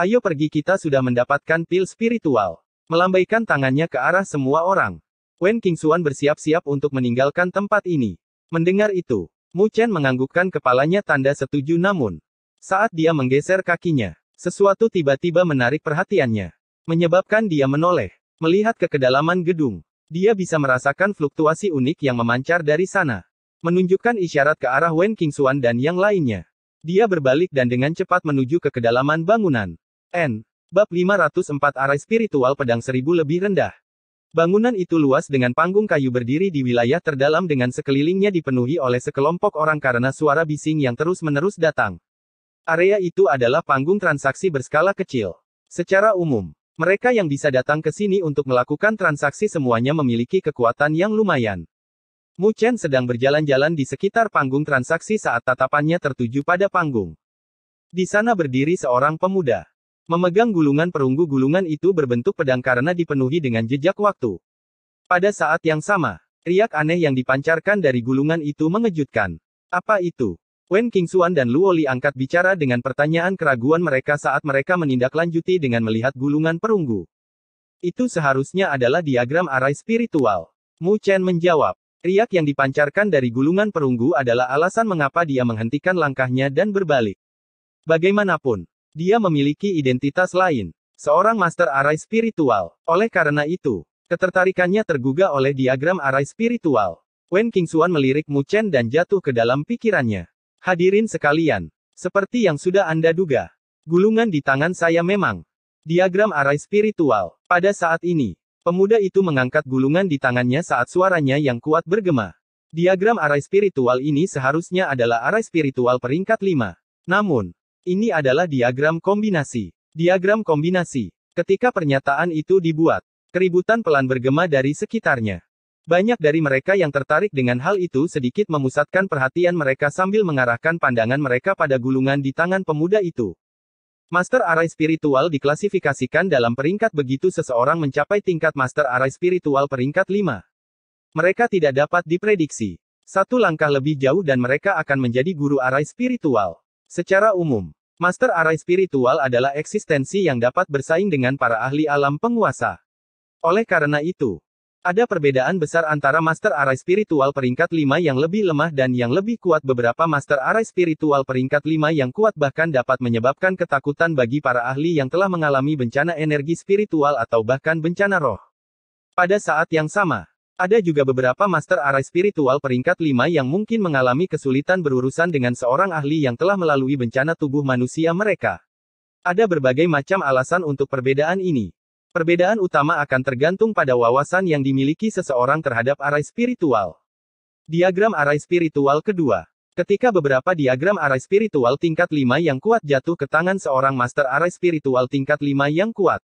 Ayo pergi kita sudah mendapatkan pil spiritual. Melambaikan tangannya ke arah semua orang. Wen Qingxuan bersiap-siap untuk meninggalkan tempat ini. Mendengar itu, Mu Chen menganggukkan kepalanya tanda setuju namun, saat dia menggeser kakinya, sesuatu tiba-tiba menarik perhatiannya. Menyebabkan dia menoleh, melihat ke kedalaman gedung. Dia bisa merasakan fluktuasi unik yang memancar dari sana. Menunjukkan isyarat ke arah Wen Qingxuan dan yang lainnya. Dia berbalik dan dengan cepat menuju ke kedalaman bangunan. N. Bab 504 Arai Spiritual Pedang Seribu lebih rendah. Bangunan itu luas dengan panggung kayu berdiri di wilayah terdalam dengan sekelilingnya dipenuhi oleh sekelompok orang karena suara bising yang terus-menerus datang. Area itu adalah panggung transaksi berskala kecil. Secara umum, mereka yang bisa datang ke sini untuk melakukan transaksi semuanya memiliki kekuatan yang lumayan. Mu Chen sedang berjalan-jalan di sekitar panggung transaksi saat tatapannya tertuju pada panggung. Di sana berdiri seorang pemuda. Memegang gulungan perunggu gulungan itu berbentuk pedang karena dipenuhi dengan jejak waktu. Pada saat yang sama, riak aneh yang dipancarkan dari gulungan itu mengejutkan. Apa itu? Wen Kingsuan dan Luo Li angkat bicara dengan pertanyaan keraguan mereka saat mereka menindaklanjuti dengan melihat gulungan perunggu. Itu seharusnya adalah diagram arai spiritual. Mu Chen menjawab, riak yang dipancarkan dari gulungan perunggu adalah alasan mengapa dia menghentikan langkahnya dan berbalik. Bagaimanapun, dia memiliki identitas lain. Seorang master arai spiritual. Oleh karena itu, ketertarikannya tergugah oleh diagram arai spiritual. Wen Kingsuan melirik Mu Chen dan jatuh ke dalam pikirannya. Hadirin sekalian, seperti yang sudah Anda duga, gulungan di tangan saya memang diagram arai spiritual. Pada saat ini, pemuda itu mengangkat gulungan di tangannya saat suaranya yang kuat bergema. Diagram arai spiritual ini seharusnya adalah arai spiritual peringkat 5. Namun, ini adalah diagram kombinasi. Diagram kombinasi. Ketika pernyataan itu dibuat, keributan pelan bergema dari sekitarnya. Banyak dari mereka yang tertarik dengan hal itu sedikit memusatkan perhatian mereka sambil mengarahkan pandangan mereka pada gulungan di tangan pemuda itu. Master Arai Spiritual diklasifikasikan dalam peringkat begitu seseorang mencapai tingkat Master Arai Spiritual peringkat 5. Mereka tidak dapat diprediksi. Satu langkah lebih jauh dan mereka akan menjadi guru arai spiritual. Secara umum, Master Arai spiritual adalah eksistensi yang dapat bersaing dengan para ahli alam penguasa. Oleh karena itu, ada perbedaan besar antara Master Arai spiritual peringkat 5 yang lebih lemah dan yang lebih kuat beberapa Master Arai spiritual peringkat 5 yang kuat bahkan dapat menyebabkan ketakutan bagi para ahli yang telah mengalami bencana energi spiritual atau bahkan bencana roh. Pada saat yang sama, ada juga beberapa master arai spiritual peringkat 5 yang mungkin mengalami kesulitan berurusan dengan seorang ahli yang telah melalui bencana tubuh manusia mereka. Ada berbagai macam alasan untuk perbedaan ini. Perbedaan utama akan tergantung pada wawasan yang dimiliki seseorang terhadap arai spiritual. Diagram arai spiritual kedua. Ketika beberapa diagram arai spiritual tingkat 5 yang kuat jatuh ke tangan seorang master arai spiritual tingkat 5 yang kuat.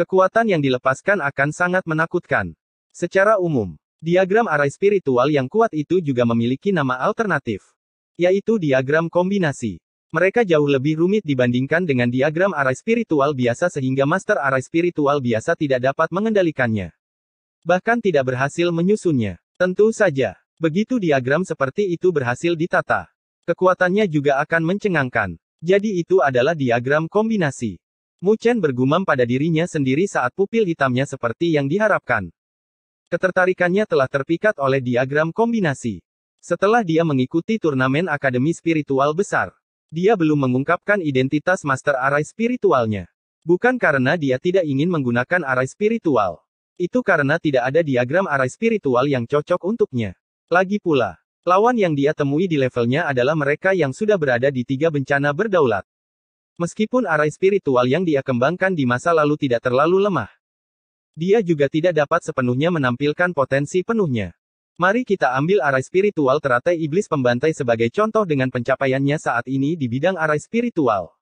Kekuatan yang dilepaskan akan sangat menakutkan. Secara umum, diagram arai spiritual yang kuat itu juga memiliki nama alternatif, yaitu diagram kombinasi. Mereka jauh lebih rumit dibandingkan dengan diagram arai spiritual biasa sehingga master arai spiritual biasa tidak dapat mengendalikannya. Bahkan tidak berhasil menyusunnya. Tentu saja, begitu diagram seperti itu berhasil ditata, kekuatannya juga akan mencengangkan. Jadi itu adalah diagram kombinasi. Mu Chen bergumam pada dirinya sendiri saat pupil hitamnya seperti yang diharapkan. Ketertarikannya telah terpikat oleh diagram kombinasi. Setelah dia mengikuti turnamen Akademi Spiritual besar, dia belum mengungkapkan identitas Master Arai spiritualnya. Bukan karena dia tidak ingin menggunakan arai spiritual. Itu karena tidak ada diagram arai spiritual yang cocok untuknya. Lagi pula, lawan yang dia temui di levelnya adalah mereka yang sudah berada di tiga bencana berdaulat. Meskipun arai spiritual yang dia kembangkan di masa lalu tidak terlalu lemah, dia juga tidak dapat sepenuhnya menampilkan potensi penuhnya. Mari kita ambil arai spiritual teratai iblis pembantai sebagai contoh dengan pencapaiannya saat ini di bidang arai spiritual.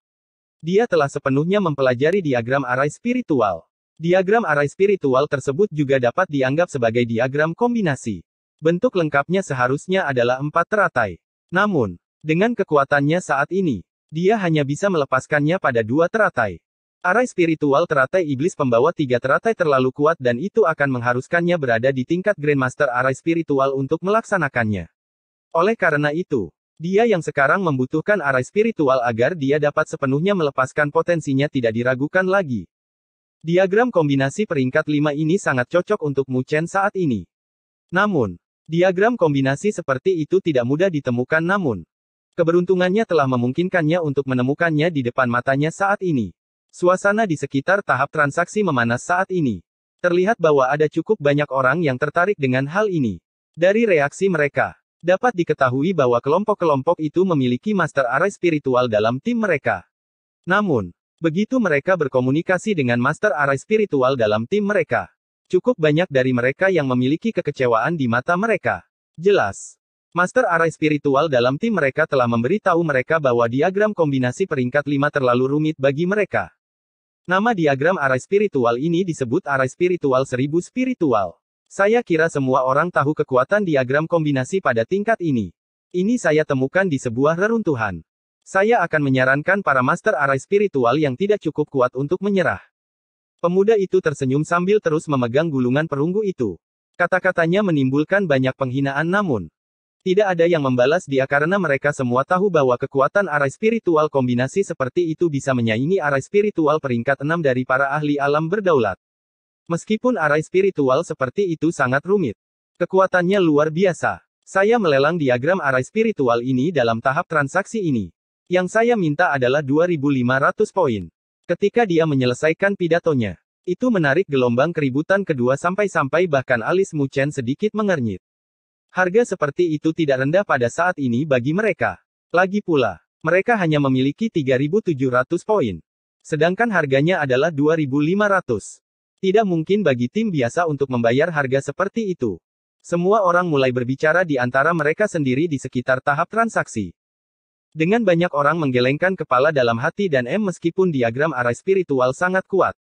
Dia telah sepenuhnya mempelajari diagram arai spiritual. Diagram arai spiritual tersebut juga dapat dianggap sebagai diagram kombinasi. Bentuk lengkapnya seharusnya adalah empat teratai. Namun, dengan kekuatannya saat ini, dia hanya bisa melepaskannya pada dua teratai. Arai spiritual teratai iblis pembawa tiga teratai terlalu kuat dan itu akan mengharuskannya berada di tingkat Grandmaster arai spiritual untuk melaksanakannya. Oleh karena itu, dia yang sekarang membutuhkan arai spiritual agar dia dapat sepenuhnya melepaskan potensinya tidak diragukan lagi. Diagram kombinasi peringkat 5 ini sangat cocok untuk Mu Chen saat ini. Namun, diagram kombinasi seperti itu tidak mudah ditemukan namun, keberuntungannya telah memungkinkannya untuk menemukannya di depan matanya saat ini. Suasana di sekitar tahap transaksi memanas saat ini. Terlihat bahwa ada cukup banyak orang yang tertarik dengan hal ini. Dari reaksi mereka, dapat diketahui bahwa kelompok-kelompok itu memiliki master array spiritual dalam tim mereka. Namun, begitu mereka berkomunikasi dengan master array spiritual dalam tim mereka, cukup banyak dari mereka yang memiliki kekecewaan di mata mereka. Jelas, Master Array Spiritual dalam tim mereka telah memberitahu mereka bahwa diagram kombinasi peringkat 5 terlalu rumit bagi mereka. Nama diagram arai spiritual ini disebut arai spiritual seribu spiritual. Saya kira semua orang tahu kekuatan diagram kombinasi pada tingkat ini. Ini saya temukan di sebuah reruntuhan. Saya akan menyarankan para master arai spiritual yang tidak cukup kuat untuk menyerah. Pemuda itu tersenyum sambil terus memegang gulungan perunggu itu. Kata-katanya menimbulkan banyak penghinaan namun, tidak ada yang membalas dia karena mereka semua tahu bahwa kekuatan arai spiritual kombinasi seperti itu bisa menyaingi arai spiritual peringkat 6 dari para ahli alam berdaulat. Meskipun arai spiritual seperti itu sangat rumit. Kekuatannya luar biasa. Saya melelang diagram arai spiritual ini dalam tahap transaksi ini. Yang saya minta adalah 2500 poin. Ketika dia menyelesaikan pidatonya, itu menarik gelombang keributan kedua sampai-sampai bahkan alis Mu Chen sedikit mengernyit. Harga seperti itu tidak rendah pada saat ini bagi mereka. Lagi pula, mereka hanya memiliki 3.700 poin. Sedangkan harganya adalah 2.500. Tidak mungkin bagi tim biasa untuk membayar harga seperti itu. Semua orang mulai berbicara di antara mereka sendiri di sekitar tahap transaksi. Dengan banyak orang menggelengkan kepala dalam hati dan M meskipun diagram arah spiritual sangat kuat.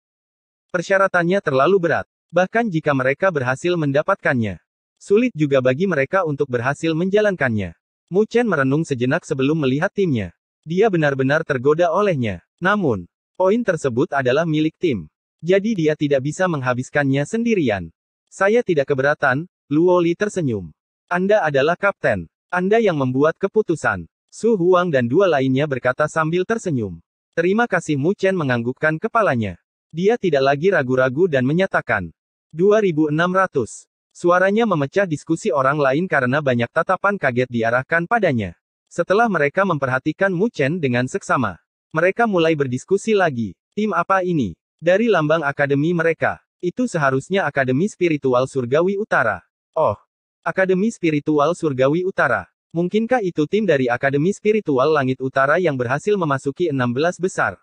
Persyaratannya terlalu berat, bahkan jika mereka berhasil mendapatkannya. Sulit juga bagi mereka untuk berhasil menjalankannya. Mu Chen merenung sejenak sebelum melihat timnya. Dia benar-benar tergoda olehnya. Namun, poin tersebut adalah milik tim. Jadi dia tidak bisa menghabiskannya sendirian. Saya tidak keberatan, Luo Li tersenyum. Anda adalah kapten. Anda yang membuat keputusan. Su Huang dan dua lainnya berkata sambil tersenyum. Terima kasih Mu Chen menganggukkan kepalanya. Dia tidak lagi ragu-ragu dan menyatakan. 2600. Suaranya memecah diskusi orang lain karena banyak tatapan kaget diarahkan padanya. Setelah mereka memperhatikan Mu Chen dengan seksama, mereka mulai berdiskusi lagi. Tim apa ini? Dari lambang akademi mereka. Itu seharusnya Akademi Spiritual Surgawi Utara. Oh, Akademi Spiritual Surgawi Utara. Mungkinkah itu tim dari Akademi Spiritual Langit Utara yang berhasil memasuki 16 besar?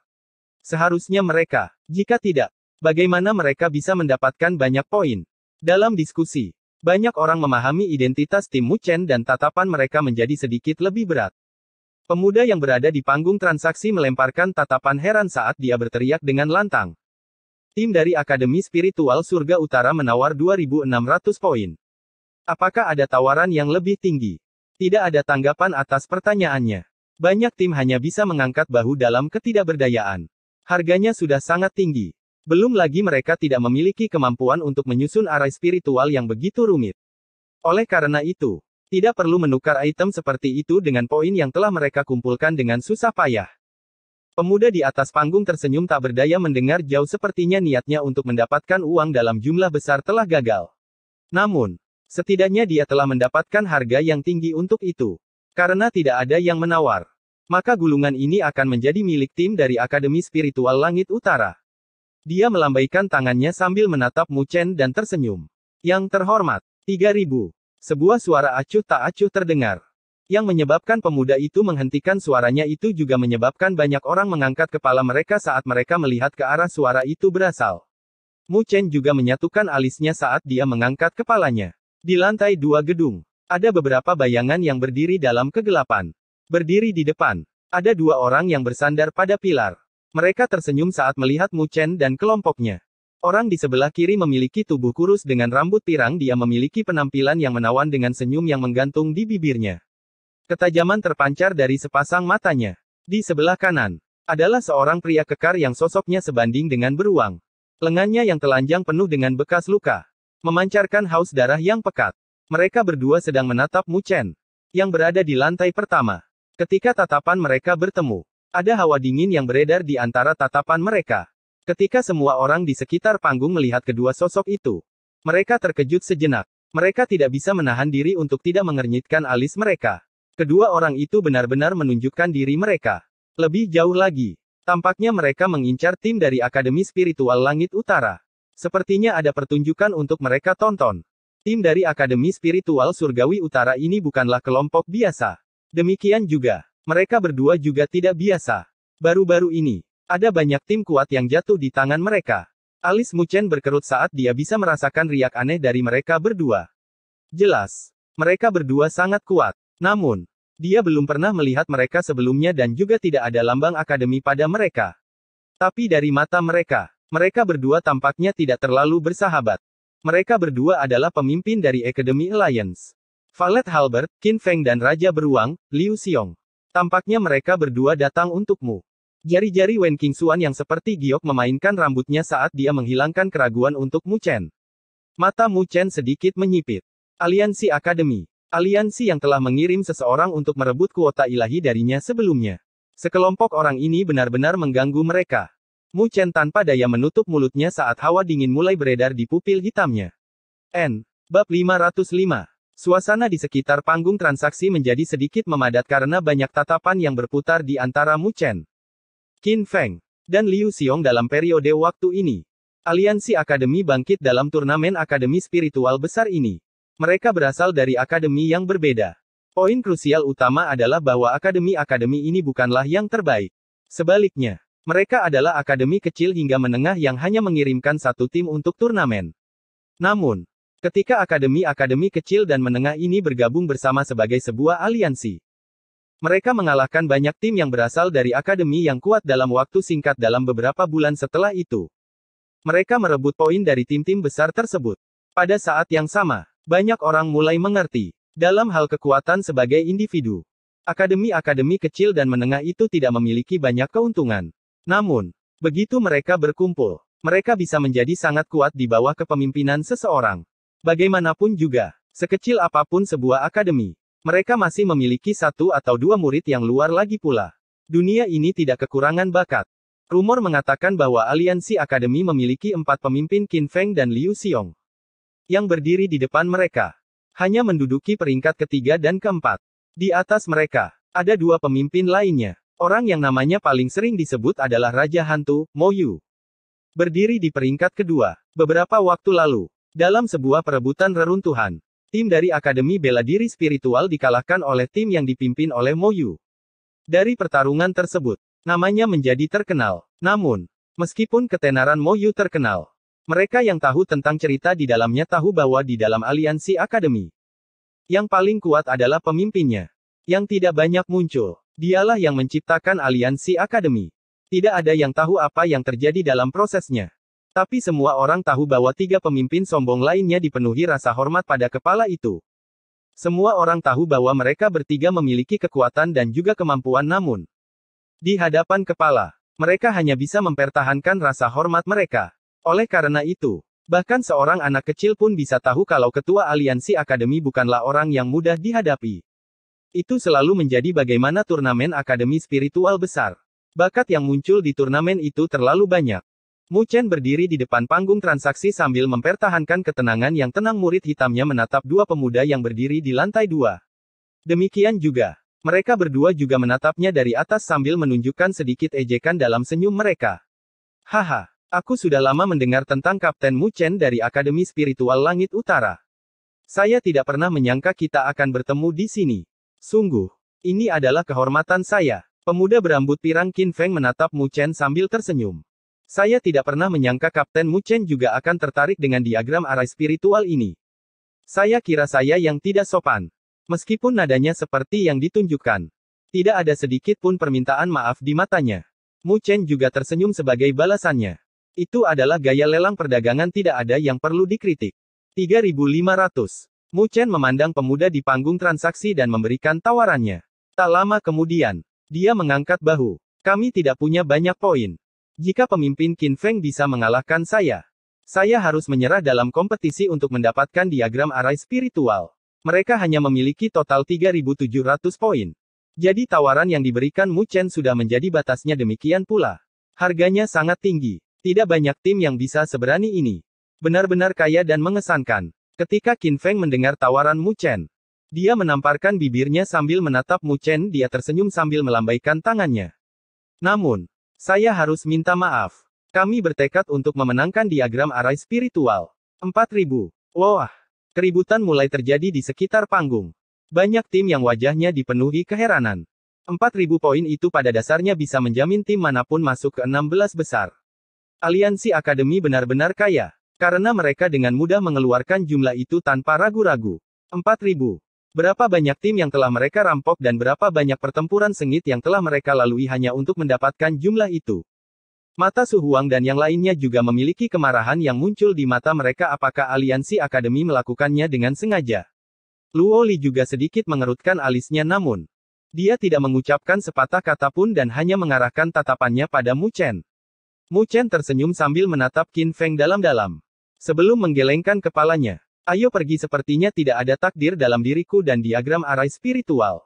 Seharusnya mereka. Jika tidak, bagaimana mereka bisa mendapatkan banyak poin? Dalam diskusi, banyak orang memahami identitas tim Muchen dan tatapan mereka menjadi sedikit lebih berat. Pemuda yang berada di panggung transaksi melemparkan tatapan heran saat dia berteriak dengan lantang. Tim dari Akademi Spiritual Surga Utara menawar 2.600 poin. Apakah ada tawaran yang lebih tinggi? Tidak ada tanggapan atas pertanyaannya. Banyak tim hanya bisa mengangkat bahu dalam ketidakberdayaan. Harganya sudah sangat tinggi. Belum lagi mereka tidak memiliki kemampuan untuk menyusun arai spiritual yang begitu rumit. Oleh karena itu, tidak perlu menukar item seperti itu dengan poin yang telah mereka kumpulkan dengan susah payah. Pemuda di atas panggung tersenyum tak berdaya mendengar jauh sepertinya niatnya untuk mendapatkan uang dalam jumlah besar telah gagal. Namun, setidaknya dia telah mendapatkan harga yang tinggi untuk itu. Karena tidak ada yang menawar. Maka gulungan ini akan menjadi milik tim dari Akademi Spiritual Langit Utara. Dia melambaikan tangannya sambil menatap Mu Chen dan tersenyum. Yang terhormat, 3000. Sebuah suara acuh tak acuh terdengar. Yang menyebabkan pemuda itu menghentikan suaranya itu juga menyebabkan banyak orang mengangkat kepala mereka saat mereka melihat ke arah suara itu berasal. Mu Chen juga menyatukan alisnya saat dia mengangkat kepalanya. Di lantai dua gedung, ada beberapa bayangan yang berdiri dalam kegelapan. Berdiri di depan, ada dua orang yang bersandar pada pilar. Mereka tersenyum saat melihat Mu Chen dan kelompoknya. Orang di sebelah kiri memiliki tubuh kurus dengan rambut pirang dia memiliki penampilan yang menawan dengan senyum yang menggantung di bibirnya. Ketajaman terpancar dari sepasang matanya. Di sebelah kanan, adalah seorang pria kekar yang sosoknya sebanding dengan beruang. Lengannya yang telanjang penuh dengan bekas luka. Memancarkan haus darah yang pekat. Mereka berdua sedang menatap Mu Chen, yang berada di lantai pertama. Ketika tatapan mereka bertemu, ada hawa dingin yang beredar di antara tatapan mereka. Ketika semua orang di sekitar panggung melihat kedua sosok itu, mereka terkejut sejenak. Mereka tidak bisa menahan diri untuk tidak mengernyitkan alis mereka. Kedua orang itu benar-benar menunjukkan diri mereka. Lebih jauh lagi, tampaknya mereka mengincar tim dari Akademi Spiritual Langit Utara. Sepertinya ada pertunjukan untuk mereka tonton. Tim dari Akademi Spiritual Surgawi Utara ini bukanlah kelompok biasa. Demikian juga, mereka berdua juga tidak biasa. Baru-baru ini, ada banyak tim kuat yang jatuh di tangan mereka. Alis Muchen berkerut saat dia bisa merasakan riak aneh dari mereka berdua. Jelas, mereka berdua sangat kuat. Namun, dia belum pernah melihat mereka sebelumnya dan juga tidak ada lambang akademi pada mereka. Tapi dari mata mereka, mereka berdua tampaknya tidak terlalu bersahabat. Mereka berdua adalah pemimpin dari Academy Alliance. Valet Halbert, Qin Feng dan Raja Beruang, Liu Xiong. Tampaknya mereka berdua datang untukmu. Jari-jari Wen Qingxuan yang seperti giok memainkan rambutnya saat dia menghilangkan keraguan untuk Mu Chen. Mata Mu Chen sedikit menyipit. Aliansi Akademi. Aliansi yang telah mengirim seseorang untuk merebut kuota ilahi darinya sebelumnya. Sekelompok orang ini benar-benar mengganggu mereka. Mu Chen tanpa daya menutup mulutnya saat hawa dingin mulai beredar di pupil hitamnya. N. Bab 505 Suasana di sekitar panggung transaksi menjadi sedikit memadat karena banyak tatapan yang berputar di antara Mu Chen, Qin Feng, dan Liu Xiong dalam periode waktu ini. Aliansi Akademi bangkit dalam turnamen Akademi Spiritual besar ini. Mereka berasal dari akademi yang berbeda. Poin krusial utama adalah bahwa akademi-akademi ini bukanlah yang terbaik. Sebaliknya, mereka adalah akademi kecil hingga menengah yang hanya mengirimkan satu tim untuk turnamen. Namun, Ketika akademi-akademi kecil dan menengah ini bergabung bersama sebagai sebuah aliansi, mereka mengalahkan banyak tim yang berasal dari akademi yang kuat dalam waktu singkat dalam beberapa bulan setelah itu. Mereka merebut poin dari tim-tim besar tersebut. Pada saat yang sama, banyak orang mulai mengerti dalam hal kekuatan sebagai individu. Akademi-akademi kecil dan menengah itu tidak memiliki banyak keuntungan. Namun, begitu mereka berkumpul, mereka bisa menjadi sangat kuat di bawah kepemimpinan seseorang. Bagaimanapun juga, sekecil apapun sebuah akademi, mereka masih memiliki satu atau dua murid yang luar lagi pula. Dunia ini tidak kekurangan bakat. Rumor mengatakan bahwa aliansi akademi memiliki empat pemimpin Qin Feng dan Liu Xiong yang berdiri di depan mereka. Hanya menduduki peringkat ketiga dan keempat. Di atas mereka, ada dua pemimpin lainnya. Orang yang namanya paling sering disebut adalah Raja Hantu, Mo Yu. Berdiri di peringkat kedua, beberapa waktu lalu, dalam sebuah perebutan reruntuhan, tim dari Akademi Bela Diri Spiritual dikalahkan oleh tim yang dipimpin oleh Moyu. Dari pertarungan tersebut, namanya menjadi terkenal. Namun, meskipun ketenaran Moyu terkenal, mereka yang tahu tentang cerita di dalamnya tahu bahwa di dalam aliansi akademi, yang paling kuat adalah pemimpinnya, yang tidak banyak muncul. Dialah yang menciptakan aliansi akademi. Tidak ada yang tahu apa yang terjadi dalam prosesnya. Tapi semua orang tahu bahwa tiga pemimpin sombong lainnya dipenuhi rasa hormat pada kepala itu. Semua orang tahu bahwa mereka bertiga memiliki kekuatan dan juga kemampuan namun, di hadapan kepala, mereka hanya bisa mempertahankan rasa hormat mereka. Oleh karena itu, bahkan seorang anak kecil pun bisa tahu kalau ketua aliansi akademi bukanlah orang yang mudah dihadapi. Itu selalu menjadi bagaimana turnamen akademi spiritual besar. Bakat yang muncul di turnamen itu terlalu banyak. Mu Chen berdiri di depan panggung transaksi sambil mempertahankan ketenangan yang tenang murid hitamnya menatap dua pemuda yang berdiri di lantai dua. Demikian juga, mereka berdua juga menatapnya dari atas sambil menunjukkan sedikit ejekan dalam senyum mereka. Haha, aku sudah lama mendengar tentang Kapten Mu Chen dari Akademi Spiritual Langit Utara. Saya tidak pernah menyangka kita akan bertemu di sini. Sungguh, ini adalah kehormatan saya. Pemuda berambut pirang Qin Feng menatap Mu Chen sambil tersenyum. Saya tidak pernah menyangka Kapten Muchen juga akan tertarik dengan diagram arah spiritual ini. Saya kira saya yang tidak sopan. Meskipun nadanya seperti yang ditunjukkan. Tidak ada sedikit pun permintaan maaf di matanya. Mu Chen juga tersenyum sebagai balasannya. Itu adalah gaya lelang perdagangan tidak ada yang perlu dikritik. 3500. Mu Chen memandang pemuda di panggung transaksi dan memberikan tawarannya. Tak lama kemudian, dia mengangkat bahu. Kami tidak punya banyak poin. Jika pemimpin Qin Feng bisa mengalahkan saya, saya harus menyerah dalam kompetisi untuk mendapatkan diagram arai spiritual. Mereka hanya memiliki total 3.700 poin. Jadi tawaran yang diberikan Mu Chen sudah menjadi batasnya demikian pula. Harganya sangat tinggi. Tidak banyak tim yang bisa seberani ini. Benar-benar kaya dan mengesankan. Ketika Qin Feng mendengar tawaran Mu Chen, dia menamparkan bibirnya sambil menatap Mu Chen dia tersenyum sambil melambaikan tangannya. Namun, saya harus minta maaf. Kami bertekad untuk memenangkan diagram arai spiritual. 4000. Wah. Keributan mulai terjadi di sekitar panggung. Banyak tim yang wajahnya dipenuhi keheranan. 4000 poin itu pada dasarnya bisa menjamin tim manapun masuk ke 16 besar. Aliansi Akademi benar-benar kaya, karena mereka dengan mudah mengeluarkan jumlah itu tanpa ragu-ragu. 4000. Berapa banyak tim yang telah mereka rampok dan berapa banyak pertempuran sengit yang telah mereka lalui hanya untuk mendapatkan jumlah itu. Mata Suhuang dan yang lainnya juga memiliki kemarahan yang muncul di mata mereka apakah aliansi akademi melakukannya dengan sengaja. Luo Li juga sedikit mengerutkan alisnya namun, dia tidak mengucapkan sepatah kata pun dan hanya mengarahkan tatapannya pada Mu Chen. Mu Chen tersenyum sambil menatap Qin Feng dalam-dalam. Sebelum menggelengkan kepalanya, Ayo pergi sepertinya tidak ada takdir dalam diriku dan diagram arai spiritual.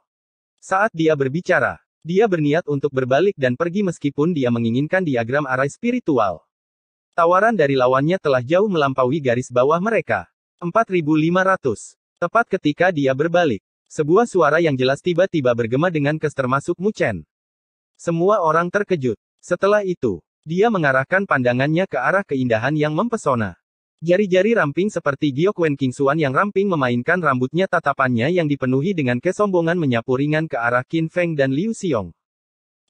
Saat dia berbicara, dia berniat untuk berbalik dan pergi meskipun dia menginginkan diagram arai spiritual. Tawaran dari lawannya telah jauh melampaui garis bawah mereka. 4500. Tepat ketika dia berbalik, sebuah suara yang jelas tiba-tiba bergema dengan kes termasuk Muchen. Semua orang terkejut. Setelah itu, dia mengarahkan pandangannya ke arah keindahan yang mempesona. Jari-jari ramping seperti giok Wen Kingsuan yang ramping memainkan rambutnya tatapannya yang dipenuhi dengan kesombongan menyapu ringan ke arah Qin Feng dan Liu Xiong.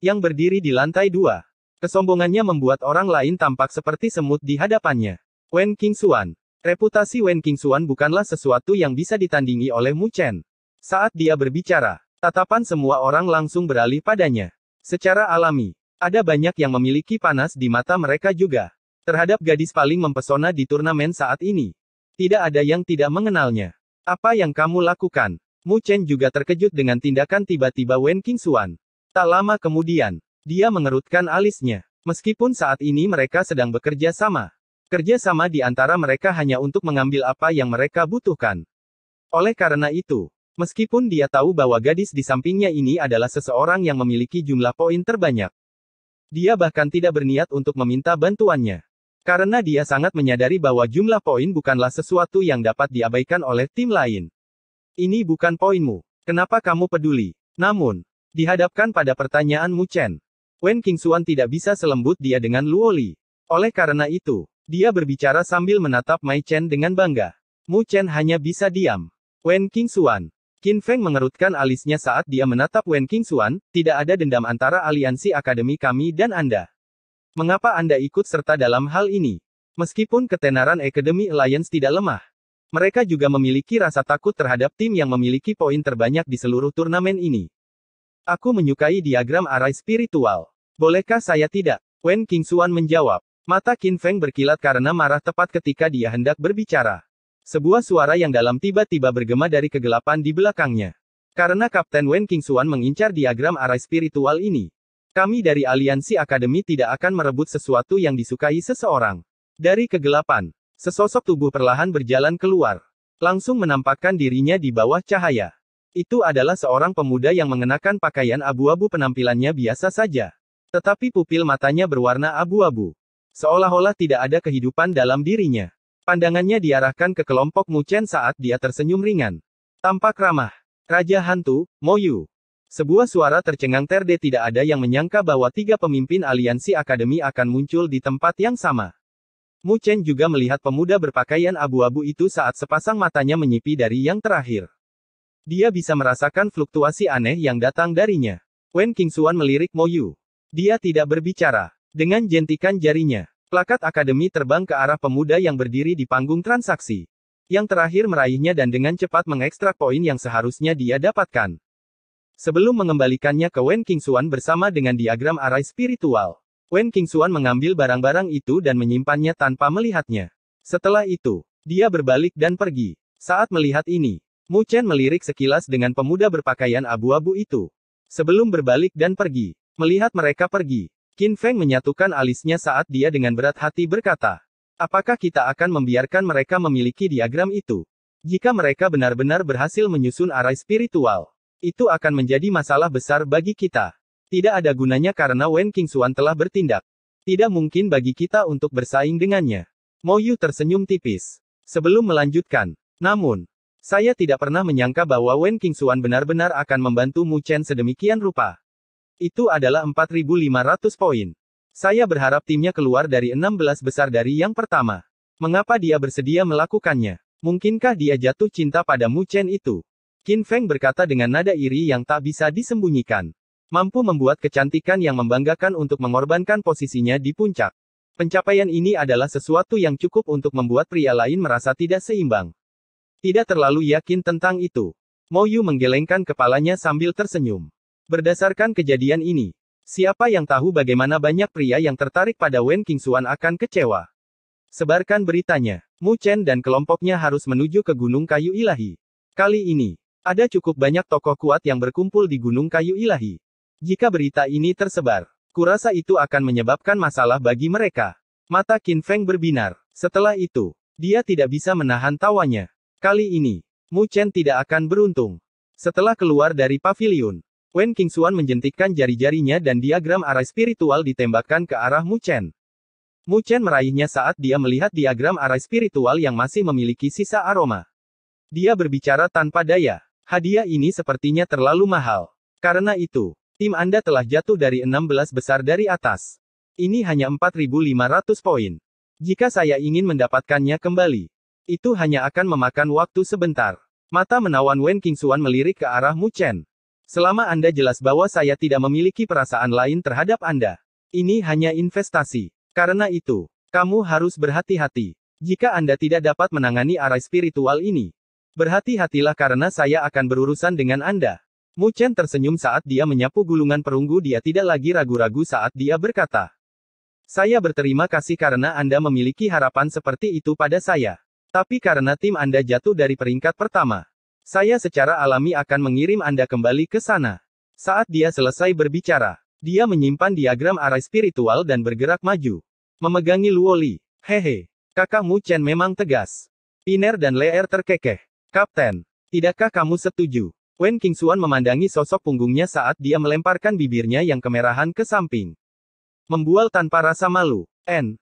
Yang berdiri di lantai dua. Kesombongannya membuat orang lain tampak seperti semut di hadapannya. Wen Kingsuan. Reputasi Wen Kingsuan bukanlah sesuatu yang bisa ditandingi oleh Mu Chen. Saat dia berbicara, tatapan semua orang langsung beralih padanya. Secara alami, ada banyak yang memiliki panas di mata mereka juga terhadap gadis paling mempesona di turnamen saat ini. Tidak ada yang tidak mengenalnya. Apa yang kamu lakukan? Mu Chen juga terkejut dengan tindakan tiba-tiba Wen Qingxuan. Tak lama kemudian, dia mengerutkan alisnya. Meskipun saat ini mereka sedang bekerja sama. Kerja sama di antara mereka hanya untuk mengambil apa yang mereka butuhkan. Oleh karena itu, meskipun dia tahu bahwa gadis di sampingnya ini adalah seseorang yang memiliki jumlah poin terbanyak, dia bahkan tidak berniat untuk meminta bantuannya. Karena dia sangat menyadari bahwa jumlah poin bukanlah sesuatu yang dapat diabaikan oleh tim lain. Ini bukan poinmu. Kenapa kamu peduli? Namun, dihadapkan pada pertanyaan Mu Chen, Wen Qingxuan tidak bisa selembut dia dengan Luo Li. Oleh karena itu, dia berbicara sambil menatap Mai Chen dengan bangga. Mu Chen hanya bisa diam. Wen Qingxuan, Qin Feng mengerutkan alisnya saat dia menatap Wen Qingxuan, tidak ada dendam antara aliansi akademi kami dan Anda. Mengapa Anda ikut serta dalam hal ini? Meskipun ketenaran Academy Alliance tidak lemah, mereka juga memiliki rasa takut terhadap tim yang memiliki poin terbanyak di seluruh turnamen ini. Aku menyukai diagram arai spiritual. Bolehkah saya tidak? Wen Kingsuan menjawab. Mata Qin Feng berkilat karena marah tepat ketika dia hendak berbicara. Sebuah suara yang dalam tiba-tiba bergema dari kegelapan di belakangnya. Karena Kapten Wen Kingsuan mengincar diagram arai spiritual ini, kami dari Aliansi Akademi tidak akan merebut sesuatu yang disukai seseorang. Dari kegelapan, sesosok tubuh perlahan berjalan keluar. Langsung menampakkan dirinya di bawah cahaya. Itu adalah seorang pemuda yang mengenakan pakaian abu-abu penampilannya biasa saja. Tetapi pupil matanya berwarna abu-abu. Seolah-olah tidak ada kehidupan dalam dirinya. Pandangannya diarahkan ke kelompok Mucen saat dia tersenyum ringan. Tampak ramah. Raja Hantu, Moyu. Sebuah suara tercengang terde tidak ada yang menyangka bahwa tiga pemimpin aliansi akademi akan muncul di tempat yang sama. Mu Chen juga melihat pemuda berpakaian abu-abu itu saat sepasang matanya menyipi dari yang terakhir. Dia bisa merasakan fluktuasi aneh yang datang darinya. Wen Qingxuan melirik Mo Yu. Dia tidak berbicara. Dengan jentikan jarinya, plakat akademi terbang ke arah pemuda yang berdiri di panggung transaksi. Yang terakhir meraihnya dan dengan cepat mengekstrak poin yang seharusnya dia dapatkan. Sebelum mengembalikannya ke Wen Qingxuan bersama dengan diagram arai spiritual, Wen Qingxuan mengambil barang-barang itu dan menyimpannya tanpa melihatnya. Setelah itu, dia berbalik dan pergi. Saat melihat ini, Mu Chen melirik sekilas dengan pemuda berpakaian abu-abu itu. Sebelum berbalik dan pergi, melihat mereka pergi, Qin Feng menyatukan alisnya saat dia dengan berat hati berkata, Apakah kita akan membiarkan mereka memiliki diagram itu? Jika mereka benar-benar berhasil menyusun arai spiritual, itu akan menjadi masalah besar bagi kita. Tidak ada gunanya karena Wen Qingxuan telah bertindak. Tidak mungkin bagi kita untuk bersaing dengannya. Mo Yu tersenyum tipis. Sebelum melanjutkan. Namun, saya tidak pernah menyangka bahwa Wen Qingxuan benar-benar akan membantu Mu Chen sedemikian rupa. Itu adalah 4.500 poin. Saya berharap timnya keluar dari 16 besar dari yang pertama. Mengapa dia bersedia melakukannya? Mungkinkah dia jatuh cinta pada Mu Chen itu? Qin Feng berkata dengan nada iri yang tak bisa disembunyikan. Mampu membuat kecantikan yang membanggakan untuk mengorbankan posisinya di puncak. Pencapaian ini adalah sesuatu yang cukup untuk membuat pria lain merasa tidak seimbang. Tidak terlalu yakin tentang itu. Mo Yu menggelengkan kepalanya sambil tersenyum. Berdasarkan kejadian ini, siapa yang tahu bagaimana banyak pria yang tertarik pada Wen Qingxuan akan kecewa. Sebarkan beritanya, Mu Chen dan kelompoknya harus menuju ke Gunung Kayu Ilahi. Kali ini, ada cukup banyak tokoh kuat yang berkumpul di Gunung Kayu Ilahi. Jika berita ini tersebar, kurasa itu akan menyebabkan masalah bagi mereka. Mata Qin Feng berbinar. Setelah itu, dia tidak bisa menahan tawanya. Kali ini, Mu Chen tidak akan beruntung. Setelah keluar dari pavilion, Wen Qingxuan menjentikkan jari-jarinya dan diagram arah spiritual ditembakkan ke arah Mu Chen. Mu Chen meraihnya saat dia melihat diagram arah spiritual yang masih memiliki sisa aroma. Dia berbicara tanpa daya. Hadiah ini sepertinya terlalu mahal. Karena itu, tim Anda telah jatuh dari 16 besar dari atas. Ini hanya 4.500 poin. Jika saya ingin mendapatkannya kembali, itu hanya akan memakan waktu sebentar. Mata menawan Wen Kingsuan melirik ke arah Mu Chen. Selama Anda jelas bahwa saya tidak memiliki perasaan lain terhadap Anda. Ini hanya investasi. Karena itu, kamu harus berhati-hati. Jika Anda tidak dapat menangani arah spiritual ini, Berhati-hatilah karena saya akan berurusan dengan Anda. Mu Chen tersenyum saat dia menyapu gulungan perunggu dia tidak lagi ragu-ragu saat dia berkata. Saya berterima kasih karena Anda memiliki harapan seperti itu pada saya. Tapi karena tim Anda jatuh dari peringkat pertama, saya secara alami akan mengirim Anda kembali ke sana. Saat dia selesai berbicara, dia menyimpan diagram arah spiritual dan bergerak maju. Memegangi Luoli. Hehe. kakak Mu Chen memang tegas. Piner dan Leer terkekeh. Kapten, tidakkah kamu setuju? Wen Kingsuan memandangi sosok punggungnya saat dia melemparkan bibirnya yang kemerahan ke samping. Membual tanpa rasa malu. N.